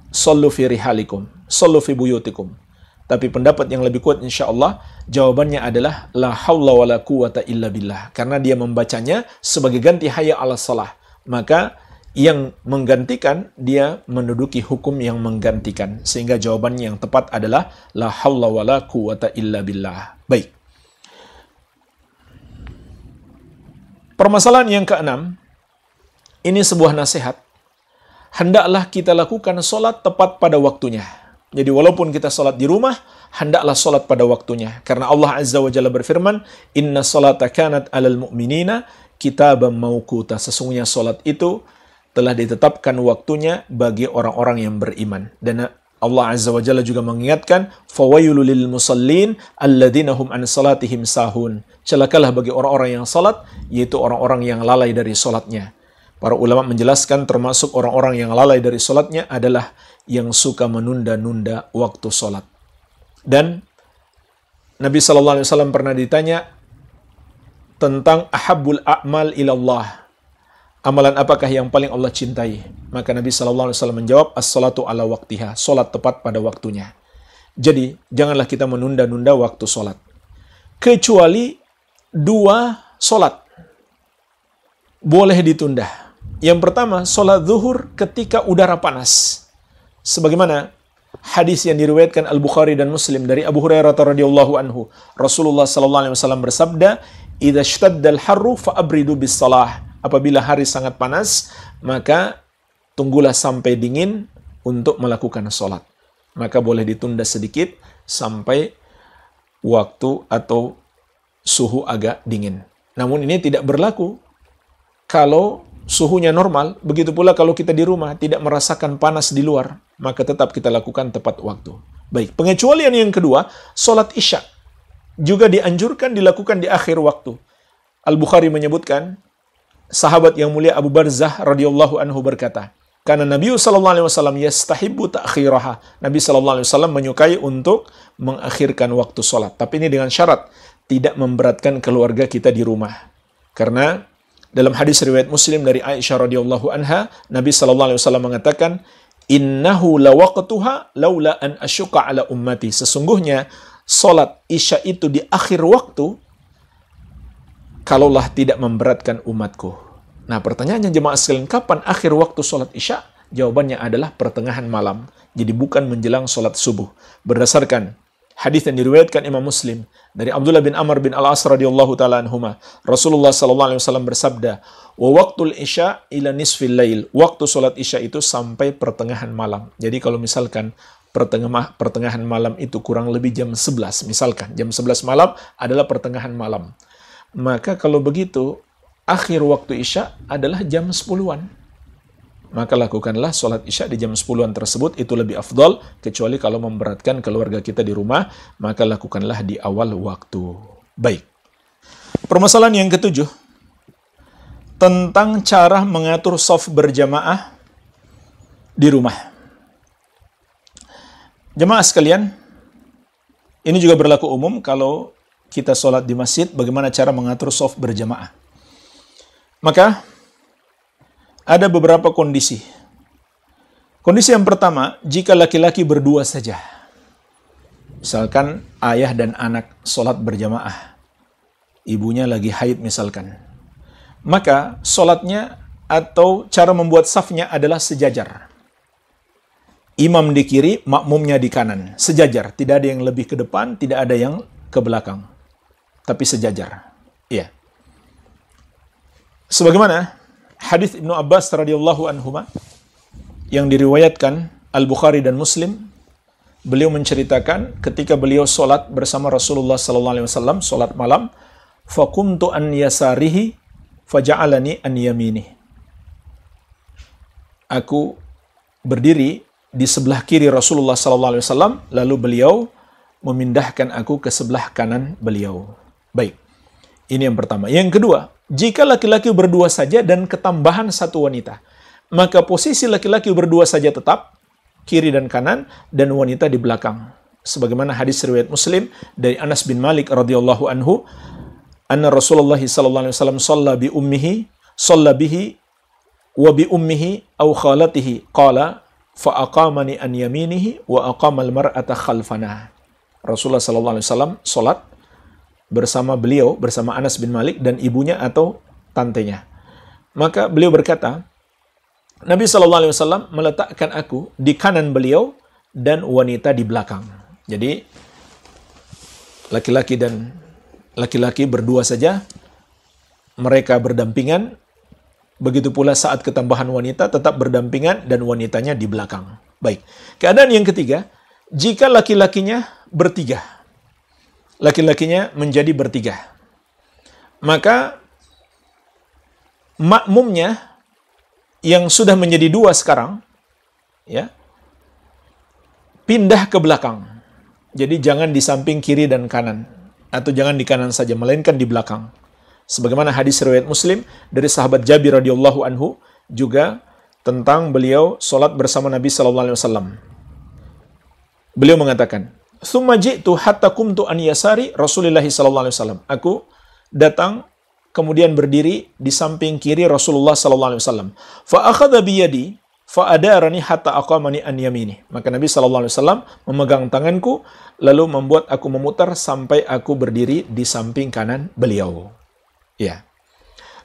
[SPEAKER 2] Sallu fi rihalikum, sallu fi buyutikum. Tapi pendapat yang lebih kuat insya Allah jawabannya adalah la haula wala quwata illa billah. Karena dia membacanya sebagai ganti haya ala salah. Maka yang menggantikan dia menduduki hukum yang menggantikan sehingga jawabannya yang tepat adalah la haula wala quwata illa billah. Baik. Permasalahan yang keenam, ini sebuah nasihat. Hendaklah kita lakukan sholat tepat pada waktunya. Jadi walaupun kita sholat di rumah, hendaklah sholat pada waktunya. Karena Allah Azza wa Jalla berfirman, Inna sholata kanat alal mu'minina kitabam maukuta. Sesungguhnya sholat itu telah ditetapkan waktunya bagi orang-orang yang beriman. Dan Allah Azza wa Jalla juga mengingatkan, "Fawailul lil musallin alladzina hum an salatihim sahun." Celakalah bagi orang-orang yang salat, yaitu orang-orang yang lalai dari salatnya. Para ulama menjelaskan termasuk orang-orang yang lalai dari salatnya adalah yang suka menunda-nunda waktu salat. Dan Nabi sallallahu alaihi wasallam pernah ditanya tentang ahabbul a'mal ilallah amalan apakah yang paling Allah cintai? Maka Nabi Shallallahu Alaihi Wasallam menjawab, as-salatu ala waktiha, solat tepat pada waktunya. Jadi, janganlah kita menunda-nunda waktu solat. Kecuali dua solat. Boleh ditunda. Yang pertama, solat zuhur ketika udara panas. Sebagaimana hadis yang diriwayatkan Al Bukhari dan Muslim dari Abu Hurairah radhiyallahu anhu, Rasulullah sallallahu alaihi wasallam bersabda, "Idza shtadda al-harru fa abridu bis-salah." Apabila hari sangat panas, maka tunggulah sampai dingin untuk melakukan sholat. Maka boleh ditunda sedikit sampai waktu atau suhu agak dingin. Namun ini tidak berlaku kalau suhunya normal, begitu pula kalau kita di rumah tidak merasakan panas di luar, maka tetap kita lakukan tepat waktu. Baik, pengecualian yang kedua, sholat isya. Juga dianjurkan dilakukan di akhir waktu. Al-Bukhari menyebutkan, sahabat yang mulia Abu Barzah radhiyallahu anhu berkata, karena Nabi sallallahu alaihi wasallam yastahibbu ta'khiraha. Nabi sallallahu alaihi wasallam menyukai untuk mengakhirkan waktu sholat. Tapi ini dengan syarat tidak memberatkan keluarga kita di rumah. Karena dalam hadis riwayat Muslim dari Aisyah radhiyallahu anha, Nabi sallallahu alaihi wasallam mengatakan, "Innahu lawaqtuha laula an asyqa ala ummati." Sesungguhnya salat Isya itu di akhir waktu kalaulah tidak memberatkan umatku. Nah pertanyaannya jemaah sekalian, kapan akhir waktu sholat isya? Jawabannya adalah pertengahan malam. Jadi bukan menjelang sholat subuh. Berdasarkan hadis yang diriwayatkan Imam Muslim dari Abdullah bin Amr bin Al As radhiyallahu taala anhuma, Rasulullah sallallahu alaihi wasallam bersabda, "Wa waqtul isya ila nisfil lail." Waktu sholat isya itu sampai pertengahan malam. Jadi kalau misalkan pertengah, pertengahan malam itu kurang lebih jam 11 misalkan jam 11 malam adalah pertengahan malam maka kalau begitu, akhir waktu Isya adalah jam 10-an. Maka lakukanlah sholat Isya di jam 10-an tersebut, itu lebih afdol, kecuali kalau memberatkan keluarga kita di rumah, maka lakukanlah di awal waktu. Baik. Permasalahan yang ketujuh, tentang cara mengatur soft berjamaah di rumah. Jemaah sekalian, ini juga berlaku umum kalau kita sholat di masjid, bagaimana cara mengatur soft berjamaah. Maka, ada beberapa kondisi. Kondisi yang pertama, jika laki-laki berdua saja. Misalkan ayah dan anak sholat berjamaah. Ibunya lagi haid misalkan. Maka sholatnya atau cara membuat safnya adalah sejajar. Imam di kiri, makmumnya di kanan. Sejajar, tidak ada yang lebih ke depan, tidak ada yang ke belakang tapi sejajar. Iya. Sebagaimana hadis Ibnu Abbas radhiyallahu anhu yang diriwayatkan Al-Bukhari dan Muslim, beliau menceritakan ketika beliau sholat bersama Rasulullah sallallahu alaihi wasallam sholat malam, fakumtu an yasarihi faja'alani an yamini. Aku berdiri di sebelah kiri Rasulullah sallallahu alaihi wasallam, lalu beliau memindahkan aku ke sebelah kanan beliau. Baik, ini yang pertama. Yang kedua, jika laki-laki berdua saja dan ketambahan satu wanita, maka posisi laki-laki berdua saja tetap kiri dan kanan dan wanita di belakang. Sebagaimana hadis riwayat Muslim dari Anas bin Malik radhiyallahu anhu, anna Rasulullah sallallahu alaihi wasallam shalla bi ummihi, shalla bihi wa bi ummihi aw khalatihi qala fa aqamani an yaminihi wa aqamal mar'ata khalfana. Rasulullah sallallahu alaihi wasallam salat bersama beliau, bersama Anas bin Malik dan ibunya atau tantenya. Maka beliau berkata, Nabi saw meletakkan aku di kanan beliau dan wanita di belakang. Jadi laki-laki dan laki-laki berdua saja, mereka berdampingan. Begitu pula saat ketambahan wanita tetap berdampingan dan wanitanya di belakang. Baik. Keadaan yang ketiga, jika laki-lakinya bertiga, laki-lakinya menjadi bertiga. Maka makmumnya yang sudah menjadi dua sekarang, ya, pindah ke belakang. Jadi jangan di samping kiri dan kanan, atau jangan di kanan saja, melainkan di belakang. Sebagaimana hadis riwayat Muslim dari sahabat Jabir radhiyallahu anhu juga tentang beliau sholat bersama Nabi saw. Beliau mengatakan, Summa ji'tu hatta kumtu an yasari Rasulullah sallallahu alaihi wasallam. Aku datang kemudian berdiri di samping kiri Rasulullah sallallahu alaihi wasallam. Fa akhadha bi yadi fa adarani hatta aqamani an yamini. Maka Nabi sallallahu alaihi wasallam memegang tanganku lalu membuat aku memutar sampai aku berdiri di samping kanan beliau. Ya.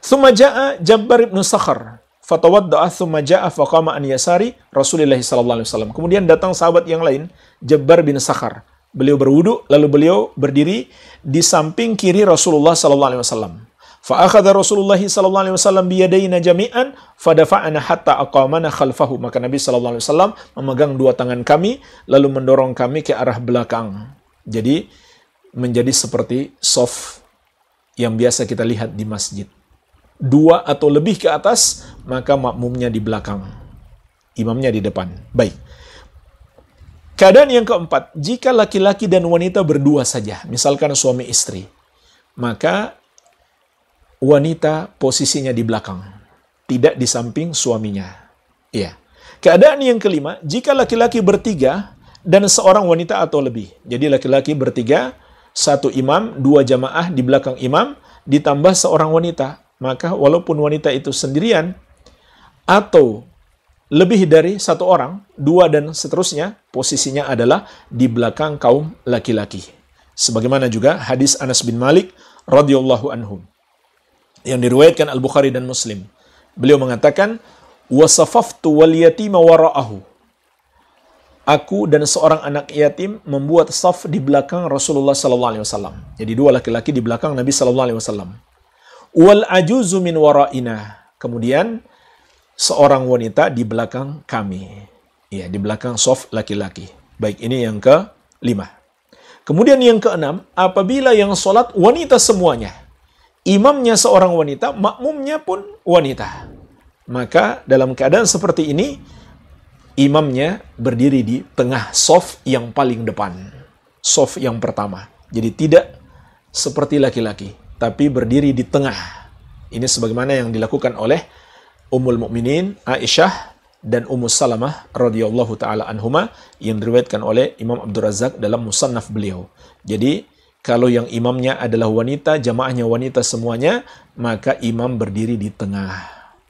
[SPEAKER 2] Summa ja'a Jabbar ibn Sakhr fatawadda'a thumma ja'a faqama an yasari sallallahu alaihi wasallam. Kemudian datang sahabat yang lain, Jabbar bin Sakhar. Beliau berwudu lalu beliau berdiri di samping kiri Rasulullah sallallahu alaihi wasallam. Fa akhadha Rasulullah sallallahu alaihi wasallam biyadayna jami'an fadafa'ana hatta aqamana khalfahu. Maka Nabi sallallahu alaihi wasallam memegang dua tangan kami lalu mendorong kami ke arah belakang. Jadi menjadi seperti soft yang biasa kita lihat di masjid. Dua atau lebih ke atas maka makmumnya di belakang, imamnya di depan. Baik. Keadaan yang keempat, jika laki-laki dan wanita berdua saja, misalkan suami istri, maka wanita posisinya di belakang, tidak di samping suaminya. Iya. Keadaan yang kelima, jika laki-laki bertiga dan seorang wanita atau lebih. Jadi laki-laki bertiga, satu imam, dua jamaah di belakang imam, ditambah seorang wanita. Maka walaupun wanita itu sendirian, atau lebih dari satu orang, dua dan seterusnya, posisinya adalah di belakang kaum laki-laki. Sebagaimana juga hadis Anas bin Malik radhiyallahu anhum yang diriwayatkan Al-Bukhari dan Muslim. Beliau mengatakan, "Wasafaftu wal yatima wara'ahu." Aku dan seorang anak yatim membuat saf di belakang Rasulullah saw Jadi dua laki-laki di belakang Nabi saw alaihi wasallam. Wal ajuzu wara'ina. Kemudian seorang wanita di belakang kami. Ya, di belakang soft laki-laki. Baik, ini yang ke lima. Kemudian yang keenam, apabila yang sholat wanita semuanya, imamnya seorang wanita, makmumnya pun wanita. Maka dalam keadaan seperti ini, imamnya berdiri di tengah soft yang paling depan. Soft yang pertama. Jadi tidak seperti laki-laki, tapi berdiri di tengah. Ini sebagaimana yang dilakukan oleh Ummul Mukminin Aisyah dan Ummu Salamah radhiyallahu taala anhuma yang diriwayatkan oleh Imam Abdul Razak dalam musannaf beliau. Jadi kalau yang imamnya adalah wanita, jamaahnya wanita semuanya, maka imam berdiri di tengah.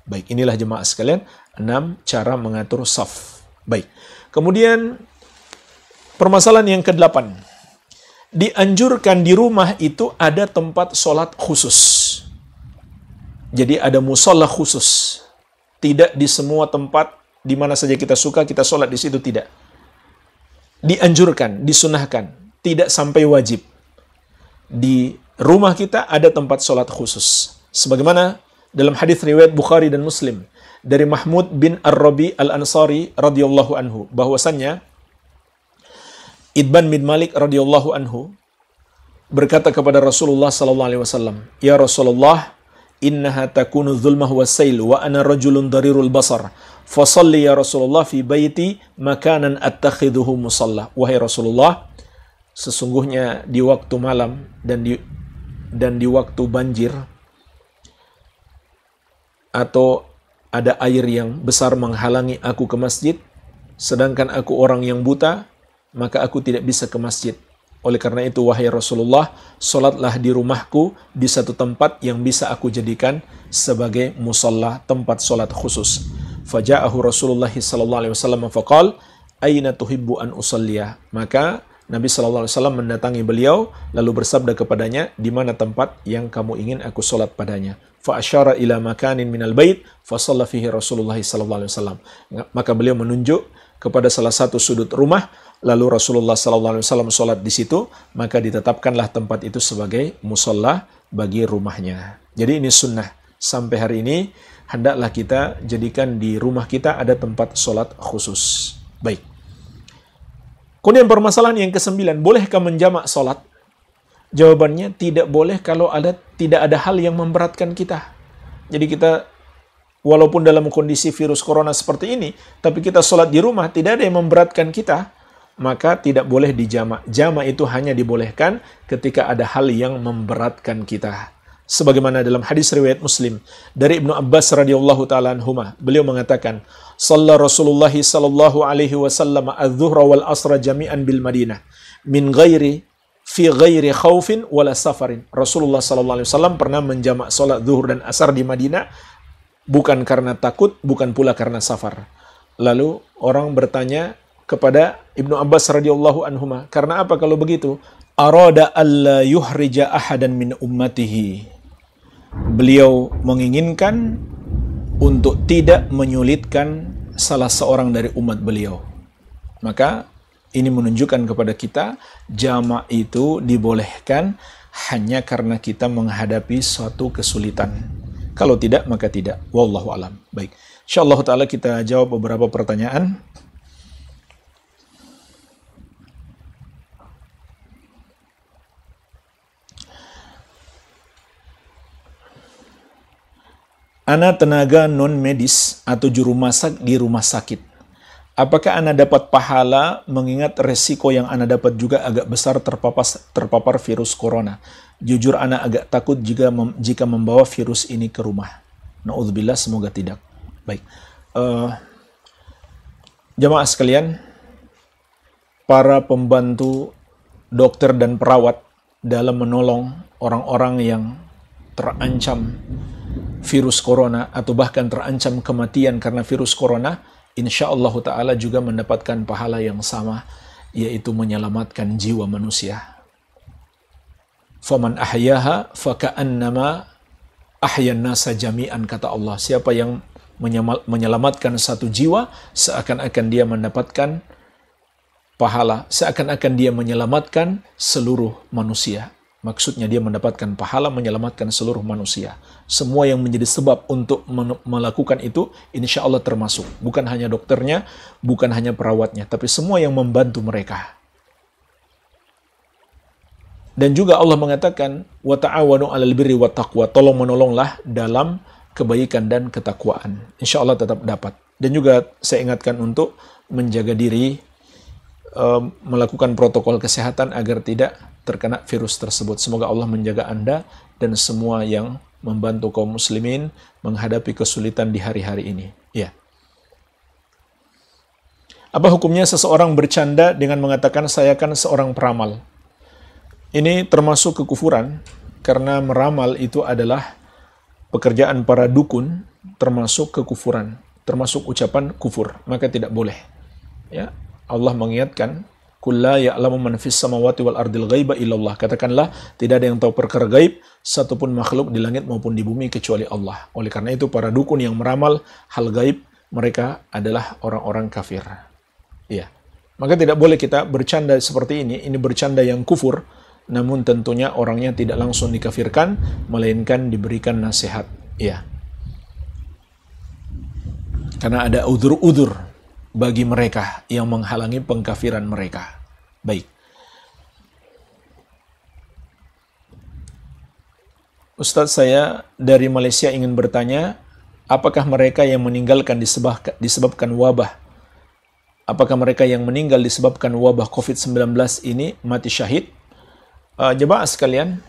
[SPEAKER 2] Baik, inilah jemaah sekalian, enam cara mengatur saf. Baik. Kemudian permasalahan yang kedelapan. Dianjurkan di rumah itu ada tempat sholat khusus. Jadi ada musola khusus tidak di semua tempat di mana saja kita suka kita sholat di situ tidak. Dianjurkan, disunahkan, tidak sampai wajib. Di rumah kita ada tempat sholat khusus. Sebagaimana dalam hadis riwayat Bukhari dan Muslim dari Mahmud bin Ar-Rabi Al-Ansari radhiyallahu anhu bahwasannya Idban bin Malik radhiyallahu anhu berkata kepada Rasulullah sallallahu alaihi wasallam, "Ya Rasulullah, innaha takunu zulmah wa sail wa ana rajulun darirul basar fasalli ya Rasulullah fi baiti makanan attakhidhuhu musalla wahai Rasulullah sesungguhnya di waktu malam dan di dan di waktu banjir atau ada air yang besar menghalangi aku ke masjid sedangkan aku orang yang buta maka aku tidak bisa ke masjid oleh karena itu, wahai Rasulullah, solatlah di rumahku di satu tempat yang bisa aku jadikan sebagai musallah tempat solat khusus. Faja'ahu Rasulullah sallallahu alaihi wasallam faqal, "Aina tuhibbu an usalliyah?" Maka Nabi sallallahu alaihi wasallam mendatangi beliau lalu bersabda kepadanya, "Di mana tempat yang kamu ingin aku solat padanya?" Fa asyara ila makanin minal bait fa fihi Rasulullah sallallahu alaihi wasallam. Maka beliau menunjuk kepada salah satu sudut rumah lalu Rasulullah sallallahu alaihi wasallam sholat di situ, maka ditetapkanlah tempat itu sebagai musola bagi rumahnya. Jadi ini sunnah. Sampai hari ini hendaklah kita jadikan di rumah kita ada tempat sholat khusus. Baik. Kemudian permasalahan yang kesembilan, bolehkah menjamak sholat? Jawabannya tidak boleh kalau ada tidak ada hal yang memberatkan kita. Jadi kita walaupun dalam kondisi virus corona seperti ini, tapi kita sholat di rumah tidak ada yang memberatkan kita, maka tidak boleh dijama. Jama itu hanya dibolehkan ketika ada hal yang memberatkan kita. Sebagaimana dalam hadis riwayat Muslim dari Ibnu Abbas radhiyallahu taala anhuma, beliau mengatakan, "Shalla Rasulullah sallallahu alaihi wasallam adz-dhuhra wal asra jami'an bil Madinah min ghairi fi ghairi khaufin wala safarin." Rasulullah sallallahu alaihi wasallam pernah menjamak salat zuhur dan asar di Madinah bukan karena takut, bukan pula karena safar. Lalu orang bertanya kepada Ibnu Abbas radhiyallahu anhuma. Karena apa kalau begitu? Arada alla yuhrija ahadan min ummatihi. Beliau menginginkan untuk tidak menyulitkan salah seorang dari umat beliau. Maka ini menunjukkan kepada kita jamak itu dibolehkan hanya karena kita menghadapi suatu kesulitan. Kalau tidak maka tidak. Wallahu alam. Baik. Insyaallah taala kita jawab beberapa pertanyaan. Anak tenaga non medis atau juru masak di rumah sakit. Apakah Anda dapat pahala mengingat resiko yang Anda dapat juga agak besar terpapas, terpapar virus corona? Jujur Anda agak takut jika, mem, jika membawa virus ini ke rumah. Na'udzubillah semoga tidak. Baik. Uh, jamaah sekalian, para pembantu dokter dan perawat dalam menolong orang-orang yang terancam virus corona atau bahkan terancam kematian karena virus corona, insya Allah Ta'ala juga mendapatkan pahala yang sama, yaitu menyelamatkan jiwa manusia. Faman ahyaha faka'annama ahyan nasa kata Allah. Siapa yang menyelamatkan satu jiwa, seakan-akan dia mendapatkan pahala, seakan-akan dia menyelamatkan seluruh manusia. Maksudnya dia mendapatkan pahala menyelamatkan seluruh manusia. Semua yang menjadi sebab untuk melakukan itu, insya Allah termasuk. Bukan hanya dokternya, bukan hanya perawatnya, tapi semua yang membantu mereka. Dan juga Allah mengatakan, wa عَلَى 'alal وَتَقْوَى Tolong menolonglah dalam kebaikan dan ketakwaan. Insya Allah tetap dapat. Dan juga saya ingatkan untuk menjaga diri melakukan protokol kesehatan agar tidak terkena virus tersebut. Semoga Allah menjaga Anda dan semua yang membantu kaum muslimin menghadapi kesulitan di hari-hari ini. Ya. Apa hukumnya seseorang bercanda dengan mengatakan saya kan seorang peramal? Ini termasuk kekufuran karena meramal itu adalah pekerjaan para dukun termasuk kekufuran, termasuk ucapan kufur, maka tidak boleh. Ya, Allah mengingatkan, "Kulla ya'lamu man fis samawati wal ardil ghaiba illallah." Katakanlah, tidak ada yang tahu perkara gaib satupun makhluk di langit maupun di bumi kecuali Allah. Oleh karena itu para dukun yang meramal hal gaib mereka adalah orang-orang kafir. Ya, Maka tidak boleh kita bercanda seperti ini. Ini bercanda yang kufur, namun tentunya orangnya tidak langsung dikafirkan, melainkan diberikan nasihat. Ya, Karena ada udur-udur bagi mereka yang menghalangi pengkafiran mereka. Baik. Ustadz saya dari Malaysia ingin bertanya, apakah mereka yang meninggalkan disebabkan, wabah? Apakah mereka yang meninggal disebabkan wabah COVID-19 ini mati syahid? Uh, jemaah sekalian,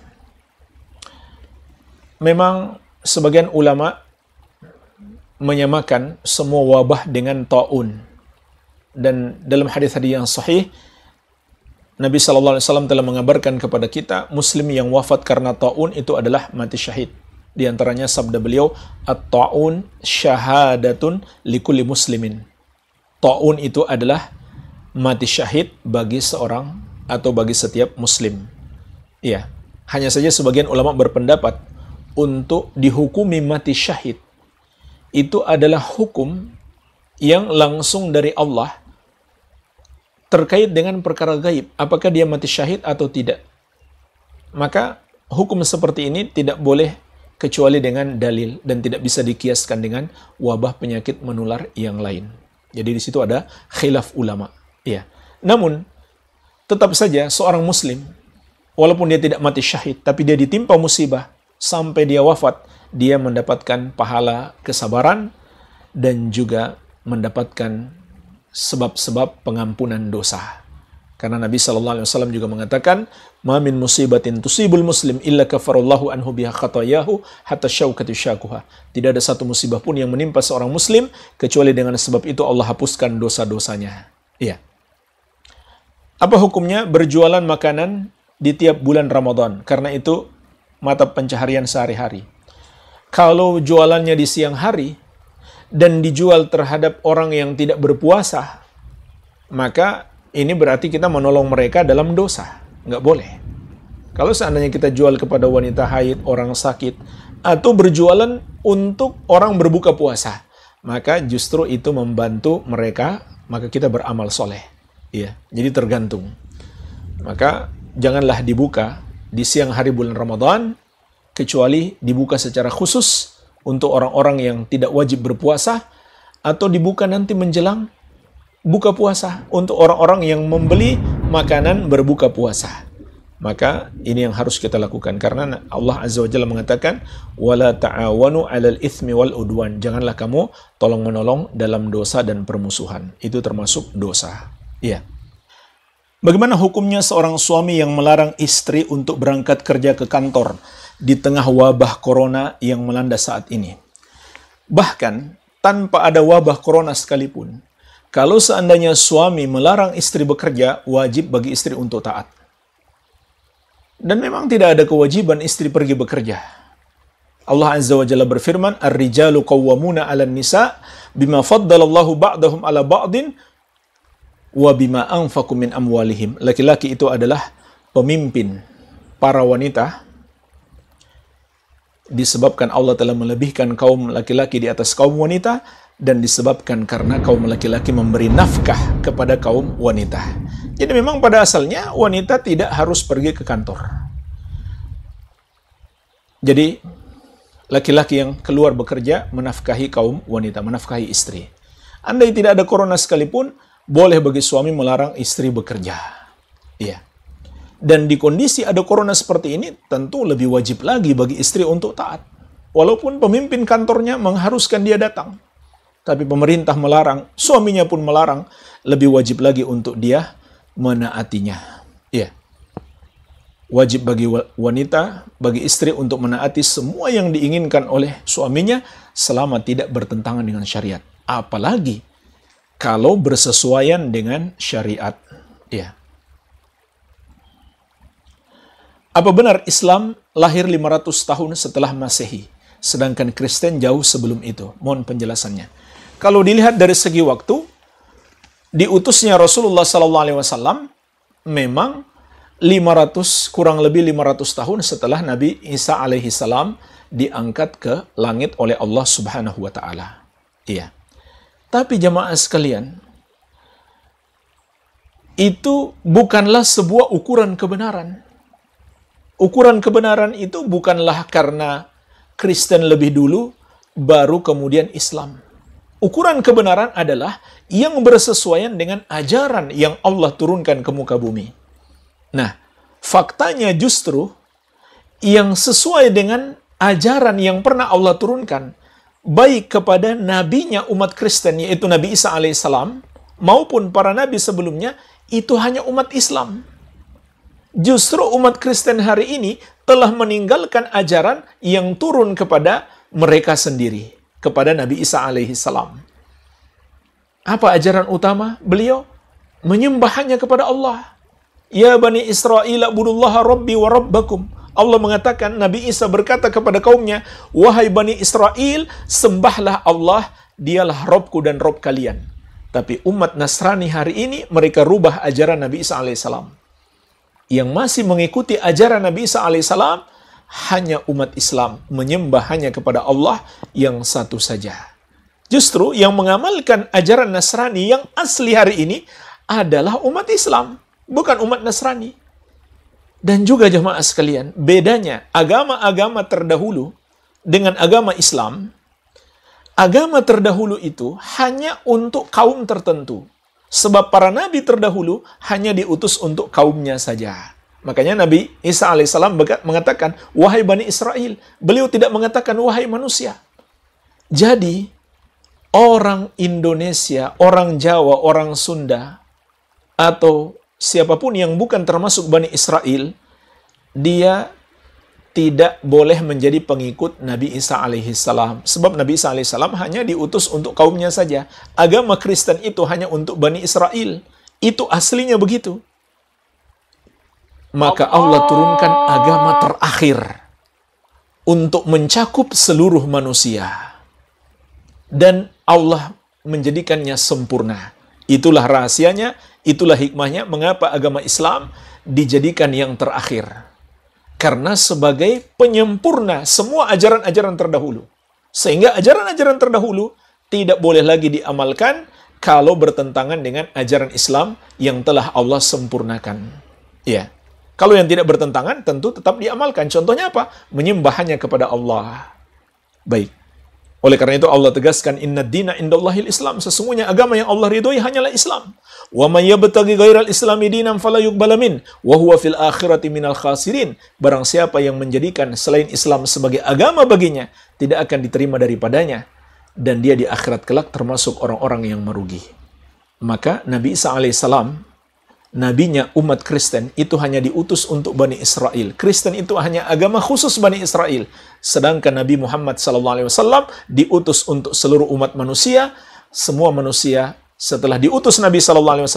[SPEAKER 2] memang sebagian ulama menyamakan semua wabah dengan taun. Dan dalam hadis-hadis yang sahih, Nabi Shallallahu Alaihi Wasallam telah mengabarkan kepada kita, Muslim yang wafat karena taun itu adalah mati syahid. Di antaranya sabda beliau, At-ta'un syahadatun likuli muslimin. Ta'un itu adalah mati syahid bagi seorang atau bagi setiap muslim. Iya, hanya saja sebagian ulama berpendapat untuk dihukumi mati syahid itu adalah hukum yang langsung dari Allah terkait dengan perkara gaib, apakah dia mati syahid atau tidak. Maka hukum seperti ini tidak boleh kecuali dengan dalil dan tidak bisa dikiaskan dengan wabah penyakit menular yang lain. Jadi di situ ada khilaf ulama. Ya. Namun tetap saja seorang muslim walaupun dia tidak mati syahid tapi dia ditimpa musibah sampai dia wafat dia mendapatkan pahala kesabaran dan juga mendapatkan sebab-sebab pengampunan dosa. Karena Nabi Shallallahu Alaihi Wasallam juga mengatakan, "Mamin musibatin tusibul muslim illa kafarullahu anhu biha khatayahu hatta syaukatu syakuha." Tidak ada satu musibah pun yang menimpa seorang muslim kecuali dengan sebab itu Allah hapuskan dosa-dosanya. Iya. Apa hukumnya berjualan makanan di tiap bulan Ramadan? Karena itu mata pencaharian sehari-hari. Kalau jualannya di siang hari dan dijual terhadap orang yang tidak berpuasa, maka ini berarti kita menolong mereka dalam dosa. Nggak boleh. Kalau seandainya kita jual kepada wanita haid, orang sakit, atau berjualan untuk orang berbuka puasa, maka justru itu membantu mereka, maka kita beramal soleh. Ya, jadi tergantung. Maka janganlah dibuka di siang hari bulan Ramadan kecuali dibuka secara khusus untuk orang-orang yang tidak wajib berpuasa atau dibuka nanti menjelang buka puasa untuk orang-orang yang membeli makanan berbuka puasa. Maka ini yang harus kita lakukan karena Allah Azza wa Jalla mengatakan wala ta'awanu 'alal itsmi wal udwan. Janganlah kamu tolong-menolong dalam dosa dan permusuhan. Itu termasuk dosa. Iya. Bagaimana hukumnya seorang suami yang melarang istri untuk berangkat kerja ke kantor di tengah wabah corona yang melanda saat ini. Bahkan tanpa ada wabah corona sekalipun, kalau seandainya suami melarang istri bekerja, wajib bagi istri untuk taat. Dan memang tidak ada kewajiban istri pergi bekerja. Allah Azza wa Jalla berfirman, "Ar-rijalu qawwamuna ala nisa bima faddalallahu ba'dahum 'ala ba'din wa bima anfaqu min amwalihim." Laki-laki itu adalah pemimpin para wanita disebabkan Allah telah melebihkan kaum laki-laki di atas kaum wanita dan disebabkan karena kaum laki-laki memberi nafkah kepada kaum wanita. Jadi memang pada asalnya wanita tidak harus pergi ke kantor. Jadi laki-laki yang keluar bekerja menafkahi kaum wanita, menafkahi istri. Andai tidak ada corona sekalipun, boleh bagi suami melarang istri bekerja. Iya. Dan di kondisi ada corona seperti ini, tentu lebih wajib lagi bagi istri untuk taat. Walaupun pemimpin kantornya mengharuskan dia datang. Tapi pemerintah melarang, suaminya pun melarang, lebih wajib lagi untuk dia menaatinya. Iya. Wajib bagi wanita, bagi istri untuk menaati semua yang diinginkan oleh suaminya selama tidak bertentangan dengan syariat. Apalagi kalau bersesuaian dengan syariat. ya. Yeah. Apa benar Islam lahir 500 tahun setelah Masehi, sedangkan Kristen jauh sebelum itu? Mohon penjelasannya. Kalau dilihat dari segi waktu, diutusnya Rasulullah SAW memang 500 kurang lebih 500 tahun setelah Nabi Isa alaihi salam diangkat ke langit oleh Allah Subhanahu wa taala. Iya. Tapi jemaah sekalian, itu bukanlah sebuah ukuran kebenaran Ukuran kebenaran itu bukanlah karena Kristen lebih dulu, baru kemudian Islam. Ukuran kebenaran adalah yang bersesuaian dengan ajaran yang Allah turunkan ke muka bumi. Nah, faktanya justru yang sesuai dengan ajaran yang pernah Allah turunkan, baik kepada nabinya umat Kristen, yaitu Nabi Isa alaihissalam, maupun para nabi sebelumnya, itu hanya umat Islam justru umat Kristen hari ini telah meninggalkan ajaran yang turun kepada mereka sendiri, kepada Nabi Isa alaihissalam. Apa ajaran utama beliau? Menyembah hanya kepada Allah. Ya Bani Israel, abudullah rabbi wa rabbakum. Allah mengatakan, Nabi Isa berkata kepada kaumnya, Wahai Bani Israel, sembahlah Allah, dialah Robku dan Rob kalian. Tapi umat Nasrani hari ini, mereka rubah ajaran Nabi Isa alaihissalam yang masih mengikuti ajaran Nabi Isa alaihissalam hanya umat Islam menyembah hanya kepada Allah yang satu saja. Justru yang mengamalkan ajaran Nasrani yang asli hari ini adalah umat Islam, bukan umat Nasrani. Dan juga jemaah sekalian, bedanya agama-agama terdahulu dengan agama Islam, agama terdahulu itu hanya untuk kaum tertentu. Sebab para nabi terdahulu hanya diutus untuk kaumnya saja. Makanya Nabi Isa alaihissalam mengatakan, Wahai Bani Israel, beliau tidak mengatakan, Wahai manusia. Jadi, orang Indonesia, orang Jawa, orang Sunda, atau siapapun yang bukan termasuk Bani Israel, dia tidak boleh menjadi pengikut Nabi Isa alaihissalam. Sebab Nabi Isa alaihissalam hanya diutus untuk kaumnya saja. Agama Kristen itu hanya untuk Bani Israel. Itu aslinya begitu. Maka Allah turunkan agama terakhir untuk mencakup seluruh manusia. Dan Allah menjadikannya sempurna. Itulah rahasianya, itulah hikmahnya mengapa agama Islam dijadikan yang terakhir. Karena sebagai penyempurna semua ajaran-ajaran terdahulu. Sehingga ajaran-ajaran terdahulu tidak boleh lagi diamalkan kalau bertentangan dengan ajaran Islam yang telah Allah sempurnakan. Ya. Kalau yang tidak bertentangan tentu tetap diamalkan. Contohnya apa? Menyembah kepada Allah. Baik. Oleh karena itu Allah tegaskan inna dina indallahi Islam sesungguhnya agama yang Allah ridhoi hanyalah Islam. Wa may yabtaghi ghairal islami dinan fala yuqbal min wa huwa fil akhirati minal khasirin. Barang siapa yang menjadikan selain Islam sebagai agama baginya tidak akan diterima daripadanya dan dia di akhirat kelak termasuk orang-orang yang merugi. Maka Nabi Isa alaihissalam nabinya umat Kristen itu hanya diutus untuk Bani Israel. Kristen itu hanya agama khusus Bani Israel. Sedangkan Nabi Muhammad SAW diutus untuk seluruh umat manusia. Semua manusia setelah diutus Nabi SAW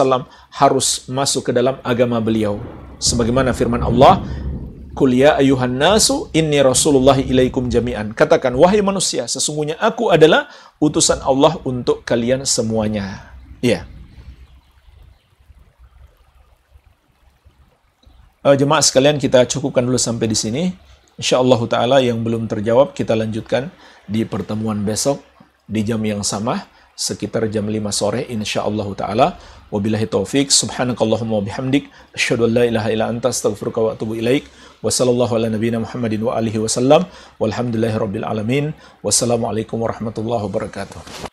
[SPEAKER 2] harus masuk ke dalam agama beliau. Sebagaimana firman Allah, Kul ya ayuhan nasu inni rasulullah ilaikum jami'an. Katakan, wahai manusia, sesungguhnya aku adalah utusan Allah untuk kalian semuanya. Ya. Yeah. Uh, jemaah sekalian kita cukupkan dulu sampai di sini. Insyaallah taala yang belum terjawab kita lanjutkan di pertemuan besok di jam yang sama sekitar jam 5 sore insyaallah taala. Wabillahi taufik subhanakallahumma wabihamdik asyhadu an la ilaha illa anta astaghfiruka wa atubu ilaik. Wassallallahu ala nabiyyina Muhammadin wa alihi wasallam. Walhamdulillahirabbil alamin. Wassalamualaikum warahmatullahi wabarakatuh.